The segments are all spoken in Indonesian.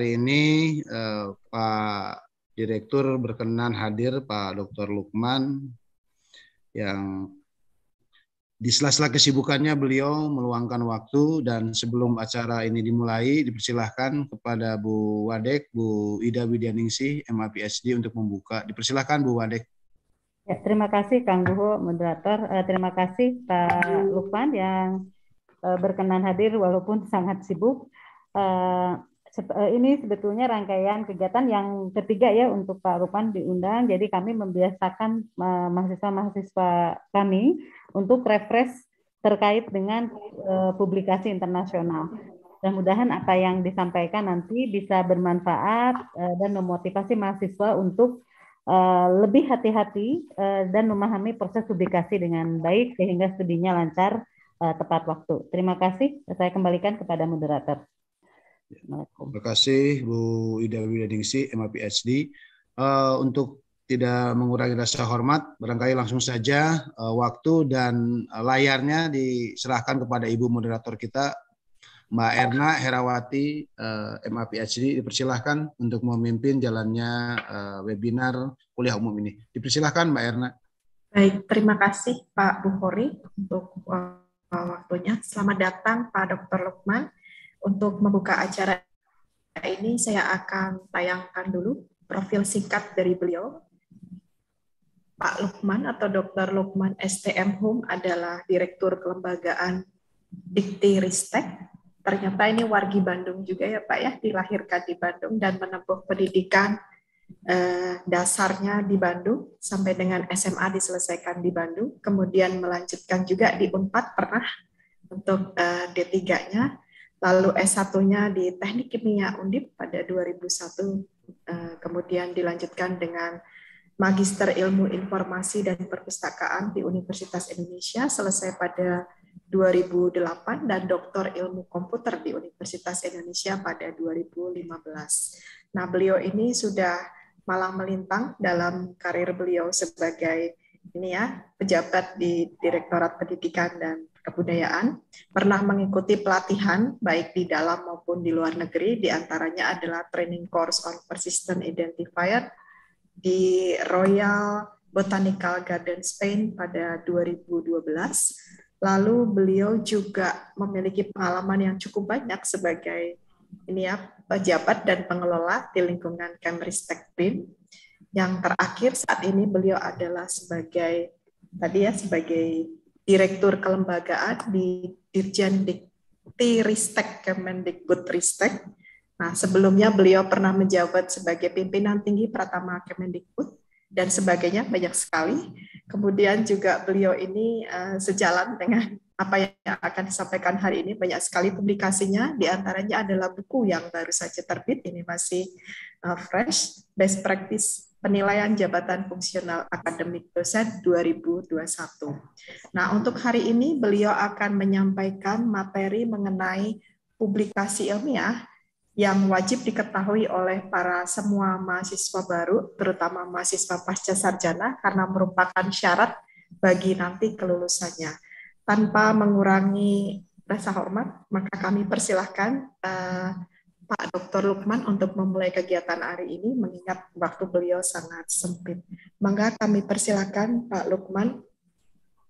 hari ini eh, Pak Direktur berkenan hadir Pak Dr. Lukman yang di sela-sela kesibukannya beliau meluangkan waktu dan sebelum acara ini dimulai dipersilahkan kepada Bu Wadek, Bu Ida Widyaningsih, MAPSD untuk membuka. Dipersilahkan Bu Wadek. Ya, terima kasih Kang Guho, moderator. Eh, terima kasih Pak Lukman yang eh, berkenan hadir walaupun sangat sibuk. Eh, Eh, ini sebetulnya rangkaian kegiatan yang ketiga ya untuk Pak Rupan diundang. Jadi kami membiasakan eh, mahasiswa-mahasiswa kami untuk refresh terkait dengan eh, publikasi internasional. Mudah-mudahan apa yang disampaikan nanti bisa bermanfaat dan memotivasi mahasiswa untuk lebih hati-hati dan memahami proses publikasi dengan baik sehingga studinya lancar tepat waktu. Terima kasih. Saya kembalikan kepada moderator. Terima kasih Bu Ida Widadingsi, M.A.P.H.D. Uh, eh, untuk tidak mengurangi rasa hormat, barangkali langsung saja uh, waktu dan uh, layarnya diserahkan kepada Ibu moderator kita, Mbak Erna Herawati, uh, eh, MAPHD. Dipersilahkan untuk memimpin jalannya uh, webinar kuliah umum ini. Dipersilahkan Mbak Erna. Baik, terima kasih Pak Bukhori untuk uh, waktunya. Selamat datang Pak Dr. Lukman. Untuk membuka acara ini saya akan tayangkan dulu profil singkat dari beliau. Pak Lukman atau Dr. Lukman STM Home adalah Direktur Kelembagaan Dikti Ristek. Ternyata ini wargi Bandung juga ya Pak ya, dilahirkan di Bandung dan menempuh pendidikan eh, dasarnya di Bandung sampai dengan SMA diselesaikan di Bandung, kemudian melanjutkan juga di Unpad pernah untuk eh, D3-nya lalu S1-nya di Teknik Kimia Undip pada 2001, eh, kemudian dilanjutkan dengan Magister Ilmu Informasi dan Perpustakaan di Universitas Indonesia, selesai pada 2008, dan Doktor Ilmu Komputer di Universitas Indonesia pada 2015. Nah, beliau ini sudah malah melintang dalam karir beliau sebagai ini ya pejabat di Direktorat Pendidikan dan kebudayaan, pernah mengikuti pelatihan baik di dalam maupun di luar negeri, diantaranya adalah training course on persistent identifier di Royal Botanical Garden Spain pada 2012. Lalu beliau juga memiliki pengalaman yang cukup banyak sebagai ini ya pejabat dan pengelola di lingkungan Kemristek Team Yang terakhir saat ini beliau adalah sebagai tadi ya sebagai Direktur Kelembagaan di Dirjen Dikti Ristek Kemendikbud Ristek. Nah, sebelumnya beliau pernah menjabat sebagai pimpinan tinggi Pratama Kemendikbud dan sebagainya banyak sekali. Kemudian juga beliau ini uh, sejalan dengan apa yang akan disampaikan hari ini banyak sekali publikasinya di antaranya adalah buku yang baru saja terbit ini masih uh, fresh best practice penilaian jabatan fungsional akademik dosen 2021. Nah, untuk hari ini beliau akan menyampaikan materi mengenai publikasi ilmiah yang wajib diketahui oleh para semua mahasiswa baru, terutama mahasiswa pasca sarjana karena merupakan syarat bagi nanti kelulusannya. Tanpa mengurangi rasa hormat, maka kami persilahkan uh, Pak Dr. Lukman untuk memulai kegiatan hari ini mengingat waktu beliau sangat sempit. Mangga kami persilakan Pak Lukman.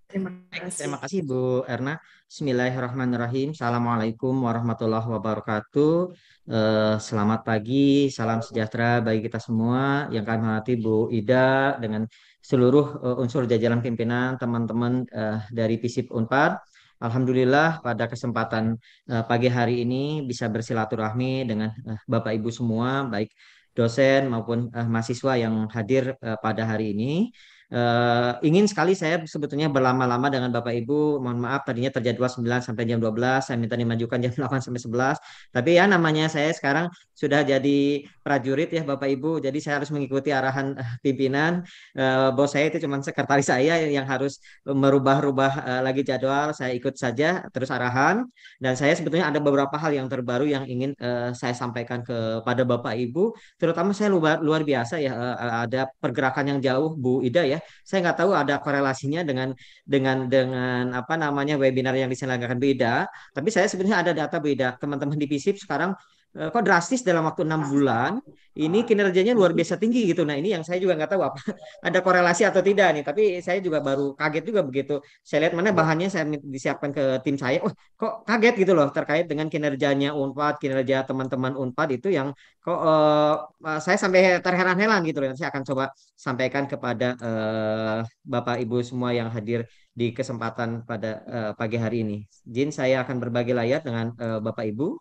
Terima kasih. Terima kasih Bu Erna. Bismillahirrahmanirrahim. Assalamualaikum warahmatullahi wabarakatuh. Eh, selamat pagi, salam sejahtera bagi kita semua. Yang kami hormati Bu Ida dengan seluruh eh, unsur jajaran pimpinan teman-teman eh, dari PISIP UNPAD Alhamdulillah pada kesempatan uh, pagi hari ini bisa bersilaturahmi dengan uh, Bapak Ibu semua baik dosen maupun uh, mahasiswa yang hadir uh, pada hari ini. Uh, ingin sekali saya sebetulnya berlama-lama dengan Bapak Ibu. Mohon maaf tadinya terjadwal 9 sampai jam 12, saya minta dimajukan jam 8 sampai 11. Tapi ya namanya saya sekarang sudah jadi prajurit ya Bapak Ibu, jadi saya harus mengikuti arahan eh, pimpinan. Uh, bos saya itu cuma sekretaris saya yang harus merubah-rubah uh, lagi jadwal, saya ikut saja terus arahan dan saya sebetulnya ada beberapa hal yang terbaru yang ingin uh, saya sampaikan kepada Bapak Ibu, terutama saya luar luar biasa ya uh, ada pergerakan yang jauh Bu Ida ya saya nggak tahu ada korelasinya dengan dengan dengan apa namanya webinar yang diselenggarakan beda. Tapi saya sebenarnya ada data beda. Teman-teman di PISIP sekarang Eh, kok drastis dalam waktu enam bulan ini kinerjanya luar biasa tinggi gitu nah ini yang saya juga nggak tahu apa ada korelasi atau tidak nih tapi saya juga baru kaget juga begitu saya lihat mana iya. bahannya saya disiapkan ke tim saya oh kok kaget gitu loh terkait dengan kinerjanya unpad kinerja teman-teman unpad itu yang kok eh, eh saya sampai terheran-heran gitu loh saya akan coba sampaikan kepada uh, bapak ibu semua yang hadir di kesempatan pada uh, pagi hari ini Jin saya akan berbagi layar dengan uh, bapak ibu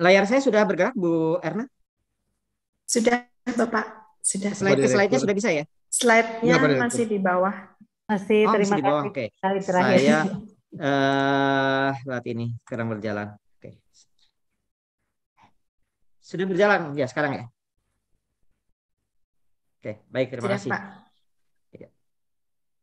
Layar saya sudah bergerak, Bu Erna? Sudah, Bapak. Sudah. Slide slide-nya sudah bisa ya? Slide-nya ya, masih di bawah. Masih oh, terima masih di bawah. kasih. Oke. Okay. Terakhir. Saya eh uh, saat ini sekarang berjalan. Oke. Okay. Sudah berjalan ya sekarang ya? Oke, okay, baik terima Sudah, kasih. Pak. Iya.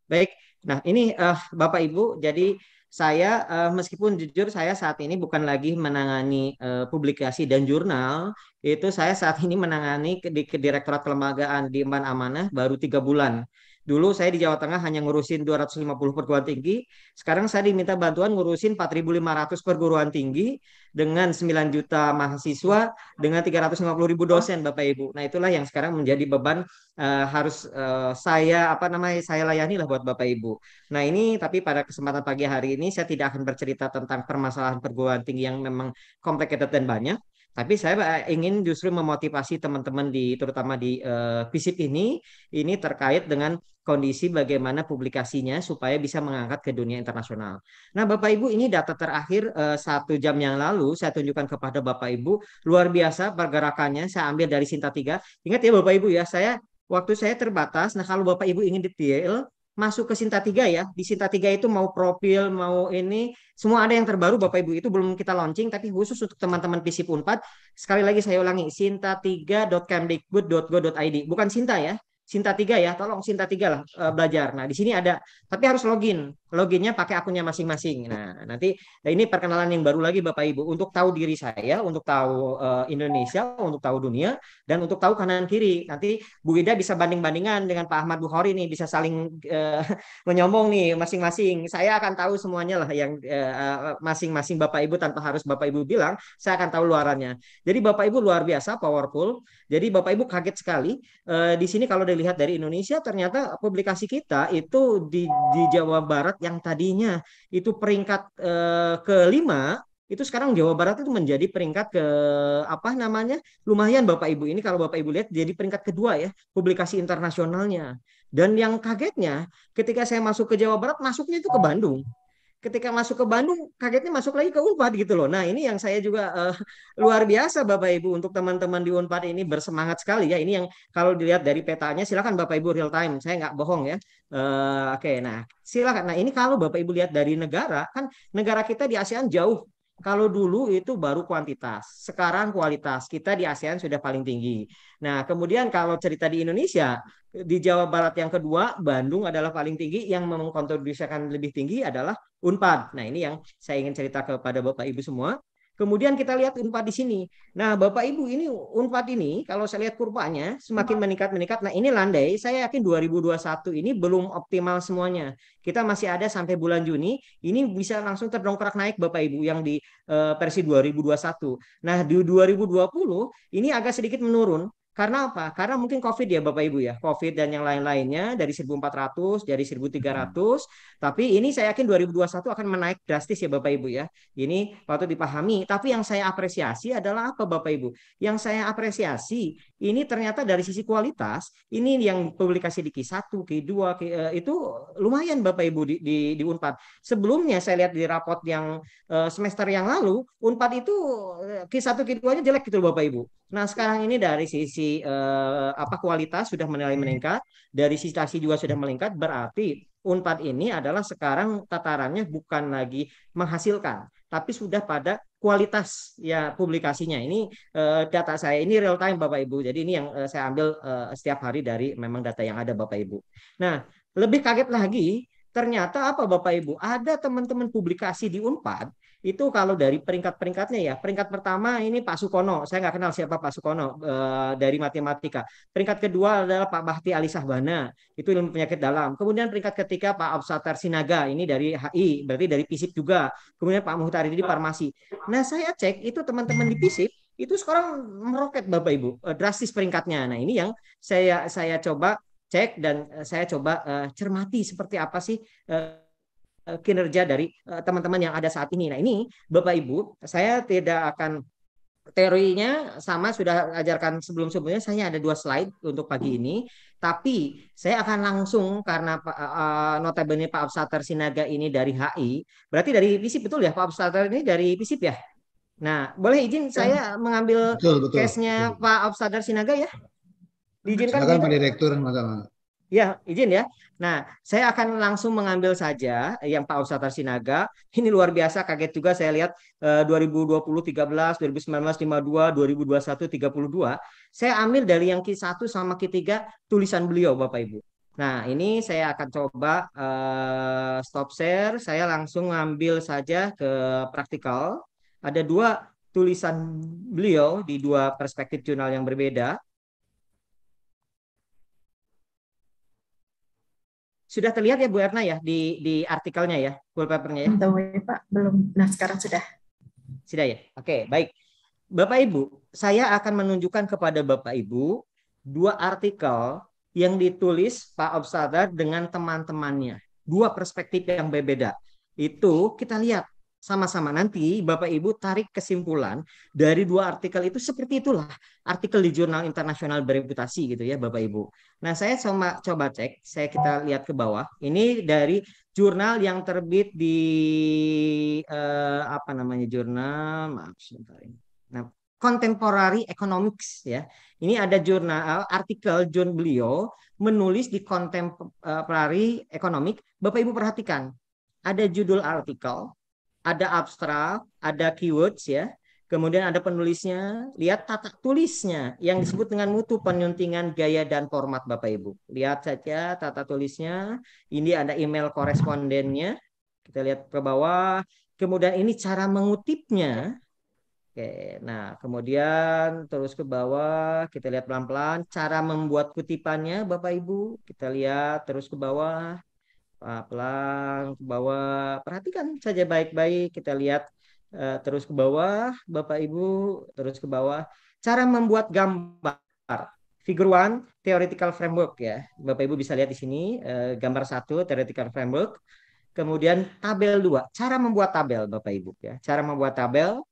Baik. Nah, ini uh, Bapak Ibu jadi saya uh, meskipun jujur saya saat ini bukan lagi menangani uh, publikasi dan jurnal, itu saya saat ini menangani di, di Direktorat Kelembagaan di Iman Amanah baru tiga bulan. Dulu saya di Jawa Tengah hanya ngurusin 250 perguruan tinggi. Sekarang saya diminta bantuan ngurusin 4.500 perguruan tinggi dengan 9 juta mahasiswa dengan 350.000 dosen Bapak Ibu. Nah itulah yang sekarang menjadi beban uh, harus uh, saya apa namanya saya layani lah buat Bapak Ibu. Nah ini tapi pada kesempatan pagi hari ini saya tidak akan bercerita tentang permasalahan perguruan tinggi yang memang complicated dan banyak tapi saya eh, ingin justru memotivasi teman-teman di terutama di uh, ini ini terkait dengan kondisi bagaimana publikasinya supaya bisa mengangkat ke dunia internasional. Nah, Bapak Ibu ini data terakhir uh, satu jam yang lalu saya tunjukkan kepada Bapak Ibu luar biasa pergerakannya saya ambil dari Sinta 3. Ingat ya Bapak Ibu ya, saya waktu saya terbatas. Nah, kalau Bapak Ibu ingin detail masuk ke Sinta 3 ya. Di Sinta 3 itu mau profil, mau ini, semua ada yang terbaru Bapak Ibu itu belum kita launching, tapi khusus untuk teman-teman PC 4 sekali lagi saya ulangi, sinta3.kemdikbud.go.id. Bukan Sinta ya, Sinta 3 ya, tolong Sinta 3 lah eh, belajar. Nah, di sini ada, tapi harus login loginnya pakai akunnya masing-masing. Nah, nanti nah ini perkenalan yang baru lagi Bapak Ibu untuk tahu diri saya, untuk tahu uh, Indonesia, untuk tahu dunia dan untuk tahu kanan kiri. Nanti Bu Ida bisa banding-bandingan dengan Pak Ahmad Bukhari nih, bisa saling eh, uh, menyombong nih masing-masing. Saya akan tahu semuanya lah yang eh, masing-masing uh, Bapak Ibu tanpa harus Bapak Ibu bilang, saya akan tahu luarannya. Jadi Bapak Ibu luar biasa powerful. Jadi Bapak Ibu kaget sekali uh, di sini kalau dilihat dari Indonesia ternyata publikasi kita itu di di Jawa Barat yang tadinya itu peringkat eh, kelima itu sekarang Jawa Barat itu menjadi peringkat ke apa namanya lumayan Bapak Ibu ini kalau Bapak Ibu lihat jadi peringkat kedua ya publikasi internasionalnya dan yang kagetnya ketika saya masuk ke Jawa Barat masuknya itu ke Bandung ketika masuk ke Bandung kagetnya masuk lagi ke Unpad gitu loh. Nah, ini yang saya juga uh, luar biasa Bapak Ibu untuk teman-teman di Unpad ini bersemangat sekali ya. Ini yang kalau dilihat dari petanya silakan Bapak Ibu real time. Saya nggak bohong ya. Uh, oke, okay, nah silakan. Nah, ini kalau Bapak Ibu lihat dari negara kan negara kita di ASEAN jauh kalau dulu itu baru kuantitas, sekarang kualitas. Kita di ASEAN sudah paling tinggi. Nah, kemudian kalau cerita di Indonesia, di Jawa Barat yang kedua, Bandung adalah paling tinggi, yang mengkontribusikan lebih tinggi adalah UNPAD. Nah, ini yang saya ingin cerita kepada Bapak Ibu semua. Kemudian kita lihat unpad di sini. Nah, Bapak Ibu ini unpad ini kalau saya lihat kurvanya semakin iya. meningkat meningkat. Nah, ini landai. Saya yakin 2021 ini belum optimal semuanya. Kita masih ada sampai bulan Juni. Ini bisa langsung terdongkrak naik Bapak Ibu yang di eh, versi 2021. Nah, di 2020 ini agak sedikit menurun karena apa? Karena mungkin COVID ya Bapak Ibu ya, COVID dan yang lain-lainnya dari 1.400, dari 1.300. Tapi ini saya yakin 2021 akan menaik drastis ya Bapak Ibu ya. Ini patut dipahami. Tapi yang saya apresiasi adalah apa Bapak Ibu? Yang saya apresiasi ini ternyata dari sisi kualitas ini yang publikasi di Q1, Q2 Q, itu lumayan Bapak Ibu di, di, di Unpad. Sebelumnya saya lihat di rapot yang eh, semester yang lalu Unpad itu Q1 eh, Q2-nya jelek gitu Bapak Ibu. Nah, sekarang ini dari sisi eh, apa kualitas sudah menilai iya. meningkat, dari sisi juga sudah meningkat berarti Unpad ini adalah sekarang tatarannya bukan lagi menghasilkan, tapi sudah pada kualitas ya publikasinya. Ini eh, data saya ini real time Bapak Ibu. Jadi ini yang eh, saya ambil eh, setiap hari dari memang data yang ada Bapak Ibu. Nah, lebih kaget lagi ternyata apa Bapak Ibu? Ada teman-teman publikasi di Unpad itu kalau dari peringkat-peringkatnya ya, peringkat pertama ini Pak Sukono, saya nggak kenal siapa Pak Sukono e, dari matematika. Peringkat kedua adalah Pak Bahti Ali Sahbana, itu ilmu penyakit dalam. Kemudian peringkat ketiga Pak Absatar Sinaga, ini dari HI, berarti dari PISIP juga. Kemudian Pak Muhtari di farmasi. Nah saya cek itu teman-teman di PISIP itu sekarang meroket Bapak Ibu, eh, drastis peringkatnya. Nah ini yang saya saya coba cek dan eh, saya coba uh, cermati seperti apa sih uh, Eh, kinerja dari eh, teman-teman yang ada saat ini. Nah ini Bapak Ibu, saya tidak akan teorinya sama sudah ajarkan sebelum-sebelumnya saya ada dua slide untuk pagi ini tapi saya akan langsung karena uh, notabene Pak Absater Sinaga ini dari HI berarti dari visip, betul ya Pak Absater ini dari visip ya nah boleh izin saya mengambil case-nya Pak Absater Sinaga ya diizinkan Silakan, Pak Direktur Maka. ya izin ya Nah, saya akan langsung mengambil saja yang Pak Ustadz Tarsinaga. Ini luar biasa, kaget juga saya lihat eh, 2020 13, 2019 52, 2021 32. Saya ambil dari yang Q1 sama Q3 tulisan beliau Bapak Ibu. Nah, ini saya akan coba uh, stop share. Saya langsung ngambil saja ke praktikal. Ada dua tulisan beliau di dua perspektif jurnal yang berbeda. sudah terlihat ya Bu Erna ya di di artikelnya ya, wallpapernya ya? Tahu ya Pak, belum. Nah sekarang sudah. Sudah ya. Oke, baik. Bapak Ibu, saya akan menunjukkan kepada Bapak Ibu dua artikel yang ditulis Pak Obsadar dengan teman-temannya. Dua perspektif yang berbeda. Itu kita lihat sama-sama nanti Bapak Ibu tarik kesimpulan dari dua artikel itu seperti itulah artikel di jurnal internasional bereputasi gitu ya Bapak Ibu. Nah saya sama coba cek, saya kita lihat ke bawah. Ini dari jurnal yang terbit di eh, apa namanya jurnal maaf sebentar ini. Nah Contemporary Economics ya. Ini ada jurnal eh, artikel John beliau menulis di Contemporary Economic. Bapak Ibu perhatikan ada judul artikel ada abstrak, ada keywords ya. Kemudian ada penulisnya, lihat tata tulisnya yang hmm. disebut dengan mutu penyuntingan gaya dan format Bapak Ibu. Lihat saja tata tulisnya, ini ada email korespondennya. Kita lihat ke bawah. Kemudian ini cara mengutipnya. Oke, nah kemudian terus ke bawah kita lihat pelan-pelan cara membuat kutipannya Bapak Ibu. Kita lihat terus ke bawah. Ah, pelan ke bawah. Perhatikan saja baik-baik. Kita lihat eh, terus ke bawah, Bapak Ibu, terus ke bawah. Cara membuat gambar. Figure one, theoretical framework ya. Bapak Ibu bisa lihat di sini eh, gambar satu theoretical framework. Kemudian tabel dua, cara membuat tabel Bapak Ibu ya. Cara membuat tabel.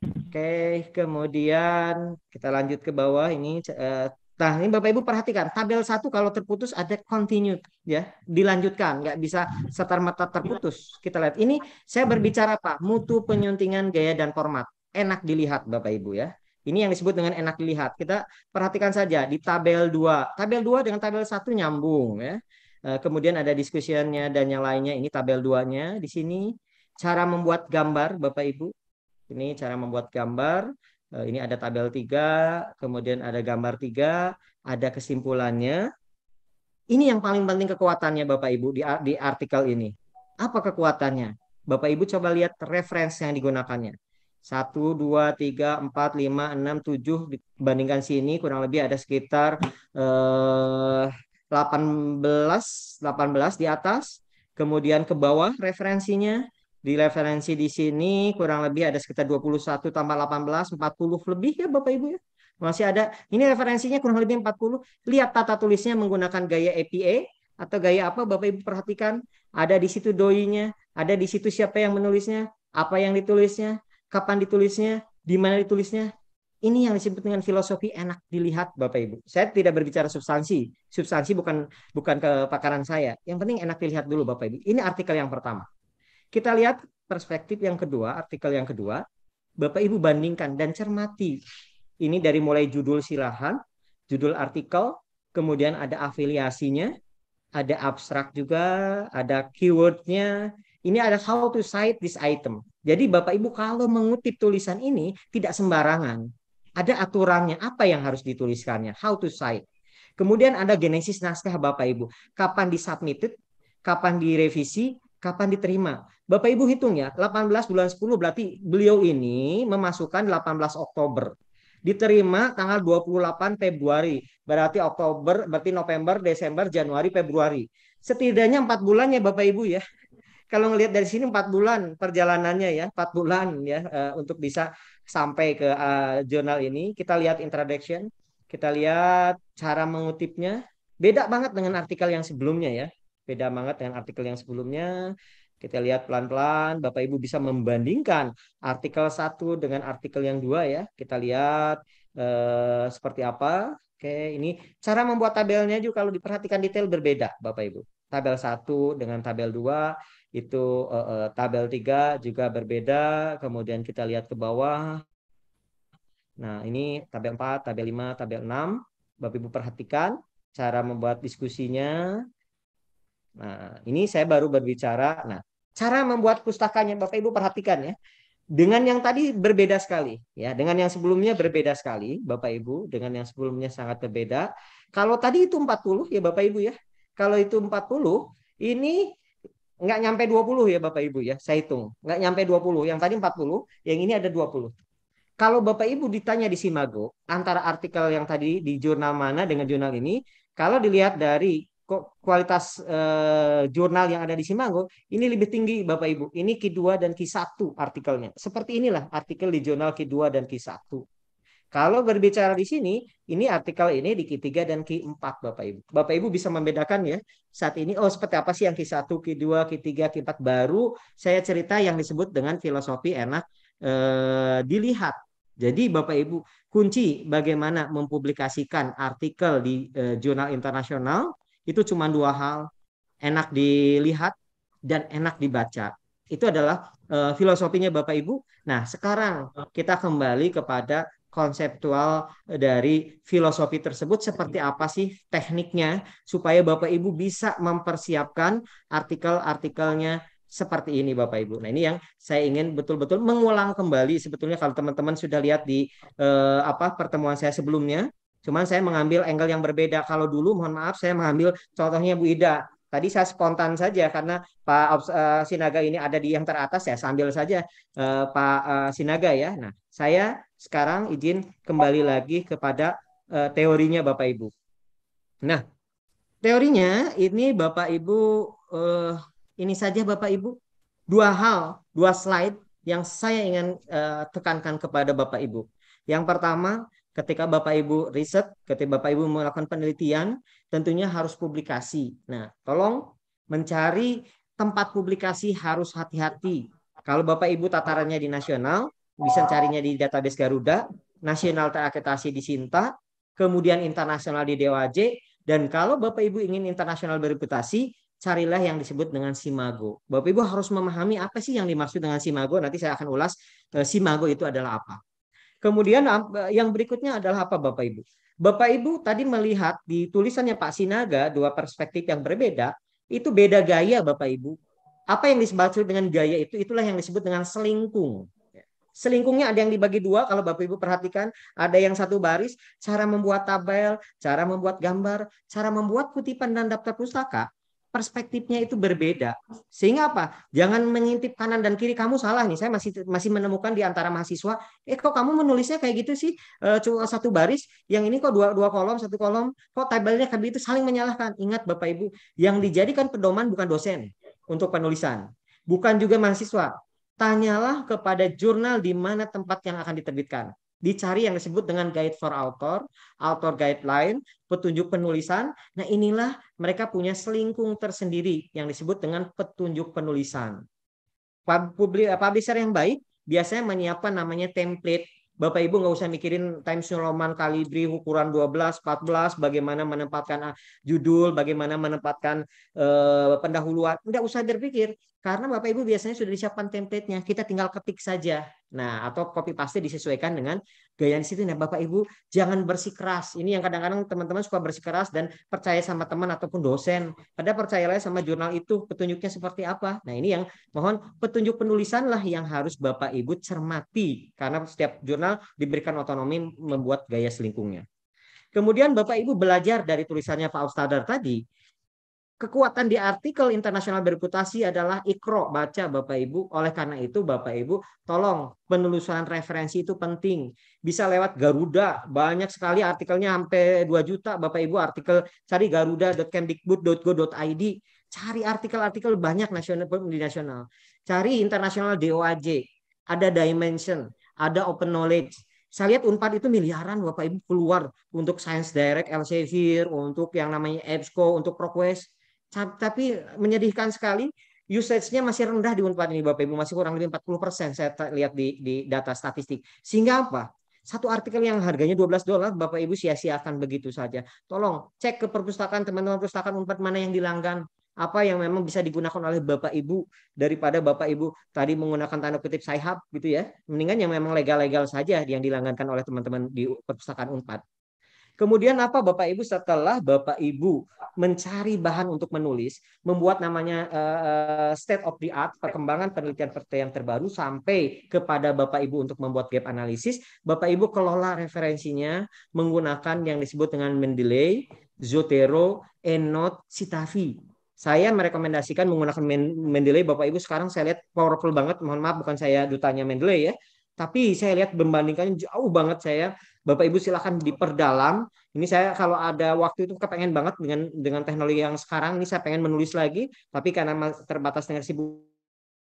Oke, okay, kemudian kita lanjut ke bawah ini uh, Nah, ini Bapak Ibu perhatikan, tabel satu kalau terputus ada continued ya, dilanjutkan, nggak bisa setar mata terputus. Kita lihat ini saya berbicara apa? Mutu penyuntingan gaya dan format. Enak dilihat Bapak Ibu ya. Ini yang disebut dengan enak dilihat. Kita perhatikan saja di tabel 2. Tabel 2 dengan tabel 1 nyambung ya. Eh, kemudian ada diskusiannya dan yang lainnya. Ini tabel 2-nya di sini. Cara membuat gambar Bapak Ibu. Ini cara membuat gambar. Eh, ini ada tabel 3, kemudian ada gambar 3, ada kesimpulannya. Ini yang paling penting kekuatannya Bapak Ibu di, di artikel ini. Apa kekuatannya? Bapak Ibu coba lihat referensi yang digunakannya. 1, 2, 3, 4, 5, 6, 7 dibandingkan sini kurang lebih ada sekitar eh, 18, 18 di atas. Kemudian ke bawah referensinya di referensi di sini kurang lebih ada sekitar 21 tambah 18, 40 lebih ya Bapak Ibu ya. Masih ada, ini referensinya kurang lebih 40. Lihat tata tulisnya menggunakan gaya APA atau gaya apa Bapak Ibu perhatikan. Ada di situ doinya, ada di situ siapa yang menulisnya, apa yang ditulisnya, kapan ditulisnya, di mana ditulisnya. Ini yang disebut dengan filosofi enak dilihat Bapak Ibu. Saya tidak berbicara substansi. Substansi bukan bukan kepakaran saya. Yang penting enak dilihat dulu Bapak Ibu. Ini artikel yang pertama. Kita lihat perspektif yang kedua, artikel yang kedua. Bapak Ibu bandingkan dan cermati. Ini dari mulai judul silahan, judul artikel, kemudian ada afiliasinya, ada abstrak juga, ada keywordnya. Ini ada how to cite this item. Jadi Bapak Ibu kalau mengutip tulisan ini tidak sembarangan. Ada aturannya, apa yang harus dituliskannya, how to cite. Kemudian ada genesis naskah Bapak Ibu. Kapan disubmitted, kapan direvisi, kapan diterima. Bapak Ibu hitung ya, 18 bulan 10 berarti beliau ini memasukkan 18 Oktober. Diterima tanggal 28 Februari, berarti Oktober, berarti November, Desember, Januari, Februari. Setidaknya 4 bulan ya Bapak Ibu ya. Kalau ngelihat dari sini 4 bulan perjalanannya ya, 4 bulan ya uh, untuk bisa sampai ke uh, jurnal ini. Kita lihat introduction, kita lihat cara mengutipnya. Beda banget dengan artikel yang sebelumnya ya beda banget dengan artikel yang sebelumnya. Kita lihat pelan-pelan, Bapak Ibu bisa membandingkan artikel satu dengan artikel yang dua ya. Kita lihat eh, seperti apa. Oke, ini cara membuat tabelnya juga kalau diperhatikan detail berbeda, Bapak Ibu. Tabel satu dengan tabel dua itu eh, eh tabel tiga juga berbeda. Kemudian kita lihat ke bawah. Nah, ini tabel empat, tabel lima, tabel enam. Bapak Ibu perhatikan cara membuat diskusinya. Nah, ini saya baru berbicara. Nah, Cara membuat pustakanya Bapak Ibu perhatikan ya. Dengan yang tadi berbeda sekali ya, dengan yang sebelumnya berbeda sekali Bapak Ibu, dengan yang sebelumnya sangat berbeda. Kalau tadi itu 40 ya Bapak Ibu ya. Kalau itu 40, ini nggak nyampe 20 ya Bapak Ibu ya, saya hitung. Nggak nyampe 20, yang tadi 40, yang ini ada 20. Kalau Bapak Ibu ditanya di Simago, antara artikel yang tadi di jurnal mana dengan jurnal ini, kalau dilihat dari kualitas eh, jurnal yang ada di Simanggo ini lebih tinggi Bapak Ibu. Ini Q2 dan Q1 artikelnya. Seperti inilah artikel di jurnal Q2 dan Q1. Kalau berbicara di sini, ini artikel ini di Q3 dan Q4 Bapak Ibu. Bapak Ibu bisa membedakan ya saat ini oh seperti apa sih yang Q1, Q2, Q3, Q4 baru saya cerita yang disebut dengan filosofi enak eh, dilihat. Jadi Bapak Ibu kunci bagaimana mempublikasikan artikel di eh, jurnal internasional itu cuma dua hal, enak dilihat dan enak dibaca. Itu adalah uh, filosofinya Bapak Ibu. Nah, sekarang kita kembali kepada konseptual dari filosofi tersebut seperti apa sih tekniknya supaya Bapak Ibu bisa mempersiapkan artikel-artikelnya seperti ini Bapak Ibu. Nah, ini yang saya ingin betul-betul mengulang kembali sebetulnya kalau teman-teman sudah lihat di uh, apa pertemuan saya sebelumnya Cuman saya mengambil angle yang berbeda. Kalau dulu mohon maaf saya mengambil contohnya Bu Ida. Tadi saya spontan saja karena Pak uh, Sinaga ini ada di yang teratas ya sambil saja uh, Pak uh, Sinaga ya. Nah, saya sekarang izin kembali lagi kepada uh, teorinya Bapak Ibu. Nah, teorinya ini Bapak Ibu uh, ini saja Bapak Ibu dua hal, dua slide yang saya ingin uh, tekankan kepada Bapak Ibu. Yang pertama, ketika Bapak Ibu riset, ketika Bapak Ibu melakukan penelitian, tentunya harus publikasi. Nah, tolong mencari tempat publikasi harus hati-hati. Kalau Bapak Ibu tatarannya di nasional, bisa carinya di database Garuda, nasional terakreditasi di Sinta, kemudian internasional di DOAJ, dan kalau Bapak Ibu ingin internasional bereputasi, carilah yang disebut dengan Simago. Bapak Ibu harus memahami apa sih yang dimaksud dengan Simago, nanti saya akan ulas eh, Simago itu adalah apa. Kemudian eh, yang berikutnya adalah apa Bapak Ibu? Bapak Ibu tadi melihat di tulisannya Pak Sinaga dua perspektif yang berbeda, itu beda gaya Bapak Ibu. Apa yang disebut dengan gaya itu itulah yang disebut dengan selingkung. Selingkungnya ada yang dibagi dua kalau Bapak Ibu perhatikan, ada yang satu baris cara membuat tabel, cara membuat gambar, cara membuat kutipan dan daftar pustaka perspektifnya itu berbeda. Sehingga apa? Jangan mengintip kanan dan kiri kamu salah nih. Saya masih masih menemukan di antara mahasiswa, eh kok kamu menulisnya kayak gitu sih? E, eh, cuma satu baris, yang ini kok dua dua kolom, satu kolom. Kok tabelnya kayak itu saling menyalahkan. Ingat Bapak Ibu, yang dijadikan pedoman bukan dosen untuk penulisan, bukan juga mahasiswa. Tanyalah kepada jurnal di mana tempat yang akan diterbitkan dicari yang disebut dengan guide for author, author guideline, petunjuk penulisan. Nah, inilah mereka punya selingkung tersendiri yang disebut dengan petunjuk penulisan. Publisher yang baik biasanya menyiapkan namanya template Bapak Ibu nggak usah mikirin Times New Roman kalibri ukuran 12, 14, bagaimana menempatkan ah, judul, bagaimana menempatkan eh, pendahuluan. Nggak usah berpikir, karena Bapak Ibu biasanya sudah disiapkan template-nya, kita tinggal ketik saja. Nah, atau copy paste disesuaikan dengan gaya disiplin. Nah, Bapak Ibu jangan bersikeras. Ini yang kadang-kadang teman-teman suka bersikeras dan percaya sama teman ataupun dosen. Pada percayalah sama jurnal itu petunjuknya seperti apa. Nah, ini yang mohon petunjuk penulisanlah yang harus Bapak Ibu cermati karena setiap jurnal diberikan otonomi membuat gaya selingkungnya. Kemudian Bapak Ibu belajar dari tulisannya Pak Ustadar tadi, kekuatan di artikel internasional berputasi adalah ikro baca Bapak Ibu. Oleh karena itu Bapak Ibu tolong penelusuran referensi itu penting. Bisa lewat Garuda, banyak sekali artikelnya sampai 2 juta Bapak Ibu artikel cari garuda.kemdikbud.go.id cari artikel-artikel banyak nasional di nasional. Cari internasional DOAJ, ada Dimension, ada Open Knowledge. Saya lihat Unpad itu miliaran Bapak Ibu keluar untuk Science Direct, Elsevier, untuk yang namanya EBSCO, untuk ProQuest tapi menyedihkan sekali usage-nya masih rendah di Unpad ini Bapak Ibu masih kurang lebih 40 persen saya lihat di, di data statistik sehingga apa satu artikel yang harganya 12 dolar Bapak Ibu sia-siakan begitu saja tolong cek ke perpustakaan teman-teman perpustakaan Unpad mana yang dilanggan apa yang memang bisa digunakan oleh Bapak Ibu daripada Bapak Ibu tadi menggunakan tanda kutip sayap gitu ya mendingan yang memang legal-legal saja yang dilanggankan oleh teman-teman di perpustakaan Unpad Kemudian apa Bapak Ibu setelah Bapak Ibu mencari bahan untuk menulis, membuat namanya uh, state of the art, perkembangan penelitian-penelitian terbaru sampai kepada Bapak Ibu untuk membuat gap analisis, Bapak Ibu kelola referensinya menggunakan yang disebut dengan Mendeley, Zotero, Enot, Citavi saya merekomendasikan menggunakan Mendeley Bapak Ibu sekarang saya lihat powerful banget mohon maaf bukan saya dutanya Mendeley ya tapi saya lihat membandingkannya jauh banget saya Bapak Ibu silahkan diperdalam. Ini saya kalau ada waktu itu kepengen banget dengan dengan teknologi yang sekarang ini saya pengen menulis lagi, tapi karena terbatas dengan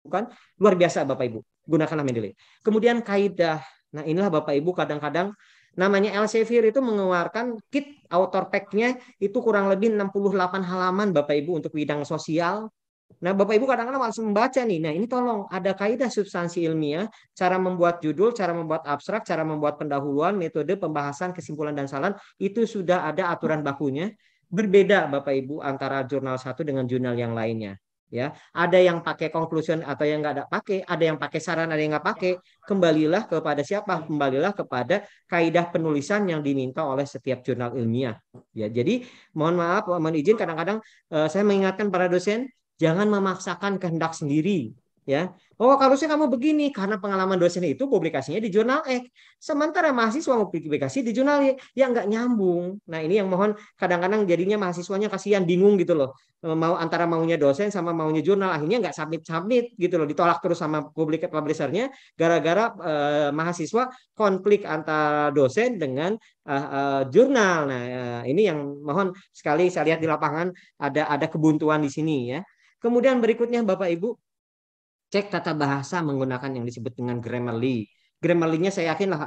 bukan luar biasa Bapak Ibu. Gunakanlah Mendeley. Kemudian kaidah. Nah, inilah Bapak Ibu kadang-kadang namanya Elsevier itu mengeluarkan kit author pack-nya itu kurang lebih 68 halaman Bapak Ibu untuk bidang sosial, Nah, Bapak Ibu kadang-kadang langsung membaca nih. Nah, ini tolong ada kaidah substansi ilmiah, cara membuat judul, cara membuat abstrak, cara membuat pendahuluan, metode pembahasan, kesimpulan dan saran itu sudah ada aturan bakunya. Berbeda Bapak Ibu antara jurnal satu dengan jurnal yang lainnya. Ya, ada yang pakai conclusion atau yang nggak ada pakai, ada yang pakai saran, ada yang nggak pakai. Kembalilah kepada siapa? Kembalilah kepada kaidah penulisan yang diminta oleh setiap jurnal ilmiah. Ya, jadi mohon maaf, mohon izin kadang-kadang uh, saya mengingatkan para dosen Jangan memaksakan kehendak sendiri, ya. Oh, harusnya kamu begini karena pengalaman dosen itu publikasinya di jurnal X, sementara mahasiswa mau publikasi di jurnal Y, ya nggak nyambung. Nah, ini yang mohon kadang-kadang jadinya mahasiswanya kasihan bingung gitu loh. E, mau antara maunya dosen sama maunya jurnal akhirnya nggak submit-submit gitu loh, ditolak terus sama publik publishernya gara-gara eh, mahasiswa konflik antara dosen dengan eh, eh, jurnal. Nah, e, ini yang mohon sekali saya lihat di lapangan ada ada kebuntuan di sini ya. Kemudian berikutnya Bapak Ibu, cek tata bahasa menggunakan yang disebut dengan Grammarly. Grammarly-nya saya yakin lah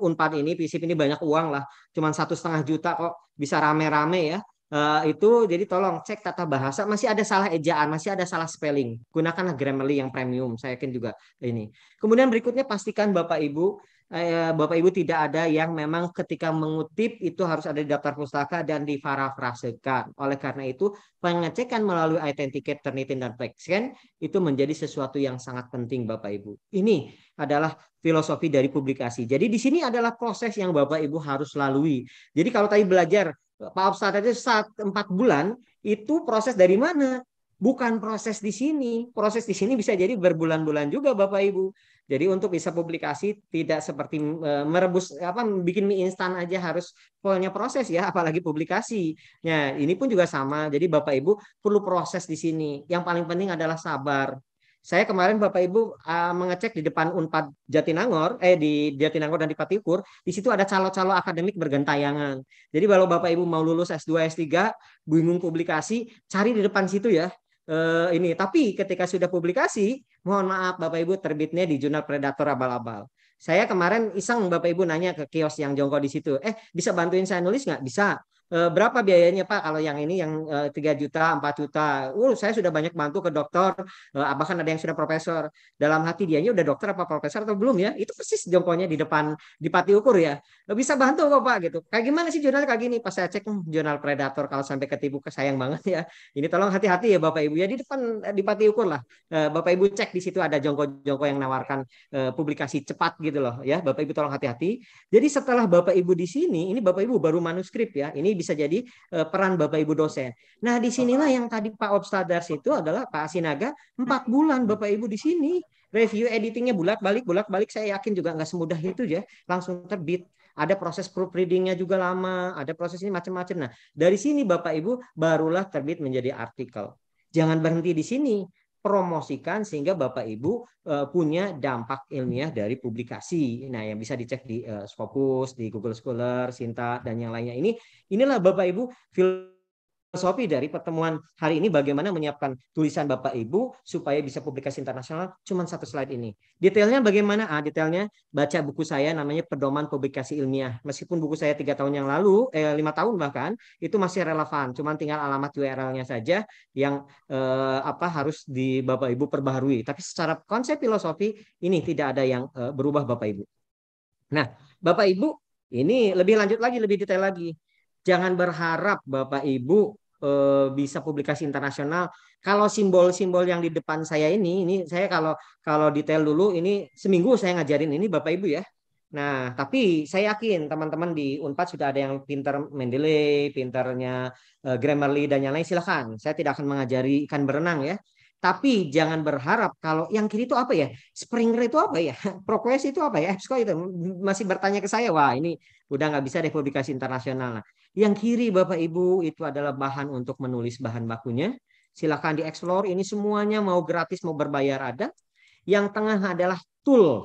uh, Unpad ini, PISIP ini banyak uang lah. Cuman satu setengah juta kok bisa rame-rame ya. Eh, itu jadi tolong cek tata bahasa masih ada salah ejaan masih ada salah spelling gunakanlah Grammarly yang premium saya yakin juga ini kemudian berikutnya pastikan bapak ibu eh, bapak ibu tidak ada yang memang ketika mengutip itu harus ada di daftar pustaka dan parafrasekan oleh karena itu pengecekan melalui authenticate, Turnitin dan Plexen itu menjadi sesuatu yang sangat penting bapak ibu ini adalah filosofi dari publikasi jadi di sini adalah proses yang bapak ibu harus lalui jadi kalau tadi belajar Pak Ustadz aja saat empat bulan itu proses dari mana? Bukan proses di sini. Proses di sini bisa jadi berbulan-bulan juga Bapak Ibu. Jadi untuk bisa publikasi tidak seperti e, merebus apa bikin mie instan aja harus punya proses ya apalagi publikasi. Nah, ini pun juga sama. Jadi Bapak Ibu perlu proses di sini. Yang paling penting adalah sabar. Saya kemarin Bapak Ibu uh, mengecek di depan Unpad Jatinangor, eh di Jatinangor dan di Patiukur, di situ ada calo-calo akademik bergentayangan. Jadi kalau Bapak Ibu mau lulus S2, S3, bingung publikasi, cari di depan situ ya. Uh, ini tapi ketika sudah publikasi, mohon maaf Bapak Ibu terbitnya di jurnal predator abal-abal. Saya kemarin iseng Bapak Ibu nanya ke kios yang jongkok di situ, eh bisa bantuin saya nulis nggak? Bisa. Eh, berapa biayanya Pak kalau yang ini yang eh, tiga juta, empat juta. Uh, saya sudah banyak bantu ke dokter, bahkan eh, ada yang sudah profesor. Dalam hati dianya udah dokter apa profesor atau belum ya? Itu persis jongkonya di depan di pati ukur ya. Bisa bantu kok Pak gitu. Kayak gimana sih jurnal kayak gini? Pas saya cek hmm, jurnal predator kalau sampai ketipu kesayang banget ya. Ini tolong hati-hati ya Bapak Ibu. Ya di depan di pati ukur lah. Bapak Ibu cek di situ ada jongko-jongko yang nawarkan publikasi cepat gitu loh ya. Bapak Ibu tolong hati-hati. Jadi setelah Bapak Ibu di sini, ini Bapak Ibu baru manuskrip ya. Ini bisa jadi eh, peran Bapak Ibu dosen. Nah, disinilah yang tadi Pak Obstadars itu adalah Pak Sinaga empat bulan Bapak Ibu di sini review editingnya bulat balik bulat balik saya yakin juga nggak semudah itu ya langsung terbit ada proses proofreadingnya juga lama ada proses ini macam-macam nah dari sini bapak ibu barulah terbit menjadi artikel jangan berhenti di sini promosikan sehingga Bapak Ibu eh, punya dampak ilmiah dari publikasi. Nah, yang bisa dicek di eh, Scopus, di Google Scholar, Sinta dan yang lainnya ini inilah Bapak Ibu filosofi dari pertemuan hari ini bagaimana menyiapkan tulisan Bapak Ibu supaya bisa publikasi internasional cuma satu slide ini. Detailnya bagaimana? Ah, detailnya baca buku saya namanya Pedoman Publikasi Ilmiah. Meskipun buku saya tiga tahun yang lalu, eh, lima tahun bahkan, itu masih relevan. cuma tinggal alamat URL-nya saja yang eh, apa harus di Bapak Ibu perbaharui. Tapi secara konsep filosofi ini tidak ada yang eh, berubah Bapak Ibu. Nah, Bapak Ibu ini lebih lanjut lagi, lebih detail lagi. Jangan berharap Bapak Ibu Eh, bisa publikasi internasional. Kalau simbol-simbol yang di depan saya ini, ini saya kalau kalau detail dulu ini seminggu saya ngajarin ini Bapak Ibu ya. Nah, tapi saya yakin teman-teman di Unpad sudah ada yang pinter Mendeley, pinternya eh, Grammarly dan yang lain silakan Saya tidak akan mengajari ikan berenang ya. Tapi jangan berharap kalau yang kiri itu apa ya? springer itu apa ya? proquest itu apa ya? EBSCO itu masih bertanya ke saya. Wah ini udah nggak bisa deh publikasi internasional. Nah, yang kiri Bapak Ibu itu adalah bahan untuk menulis bahan bakunya. Silahkan dieksplor. Ini semuanya mau gratis mau berbayar ada. Yang tengah adalah tool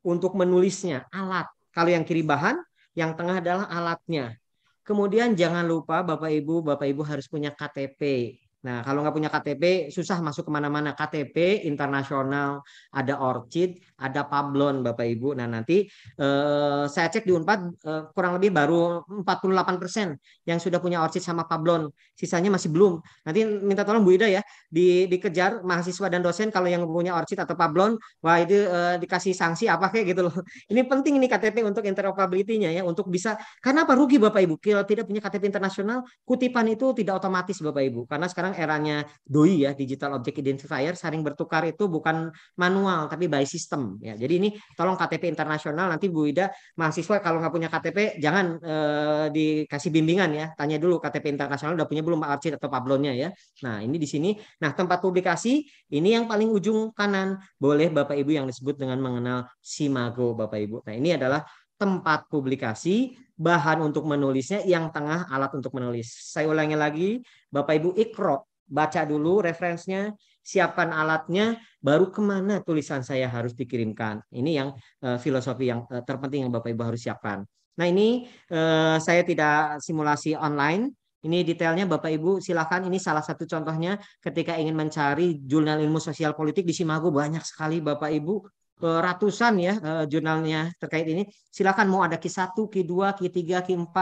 untuk menulisnya, alat. Kalau yang kiri bahan, yang tengah adalah alatnya. Kemudian jangan lupa Bapak Ibu, Bapak Ibu harus punya KTP Nah, kalau nggak punya KTP, susah masuk kemana-mana. KTP internasional, ada orchid, ada pablon, Bapak Ibu. Nah, nanti eh, saya cek di Unpad eh, kurang lebih baru 48% yang sudah punya orchid sama pablon. Sisanya masih belum. Nanti minta tolong Bu Ida ya, di, dikejar mahasiswa dan dosen kalau yang punya orchid atau pablon, wah itu eh, dikasih sanksi apa kayak gitu loh. Ini penting ini KTP untuk interoperability-nya ya, untuk bisa. Karena apa rugi Bapak Ibu? Kalau tidak punya KTP internasional, kutipan itu tidak otomatis Bapak Ibu. Karena sekarang sekarang eranya DOI ya digital object identifier saring bertukar itu bukan manual tapi by system ya. Jadi ini tolong KTP internasional nanti Bu Ida mahasiswa kalau nggak punya KTP jangan eh, dikasih bimbingan ya. Tanya dulu KTP internasional udah punya belum Archit atau Pablonnya ya. Nah, ini di sini. Nah, tempat publikasi ini yang paling ujung kanan boleh Bapak Ibu yang disebut dengan mengenal Simago Bapak Ibu. Nah, ini adalah tempat publikasi, bahan untuk menulisnya, yang tengah alat untuk menulis. Saya ulangi lagi, Bapak Ibu ikro, baca dulu referensinya, siapkan alatnya, baru kemana tulisan saya harus dikirimkan. Ini yang uh, filosofi yang uh, terpenting yang Bapak Ibu harus siapkan. Nah ini uh, saya tidak simulasi online, ini detailnya Bapak Ibu silahkan ini salah satu contohnya ketika ingin mencari jurnal ilmu sosial politik di Simago banyak sekali Bapak Ibu ratusan ya eh, jurnalnya terkait ini. Silakan mau ada Q1, Q2, Q3, Q4.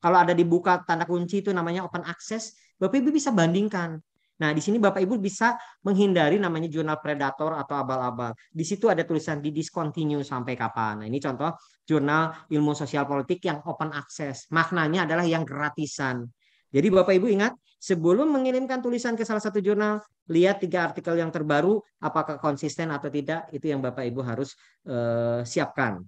Kalau ada dibuka tanda kunci itu namanya open access, Bapak Ibu bisa bandingkan. Nah, di sini Bapak Ibu bisa menghindari namanya jurnal predator atau abal-abal. Di situ ada tulisan di discontinue sampai kapan. Nah, ini contoh jurnal ilmu sosial politik yang open access. Maknanya adalah yang gratisan. Jadi Bapak Ibu ingat, sebelum mengirimkan tulisan ke salah satu jurnal, lihat tiga artikel yang terbaru, apakah konsisten atau tidak, itu yang Bapak Ibu harus uh, siapkan.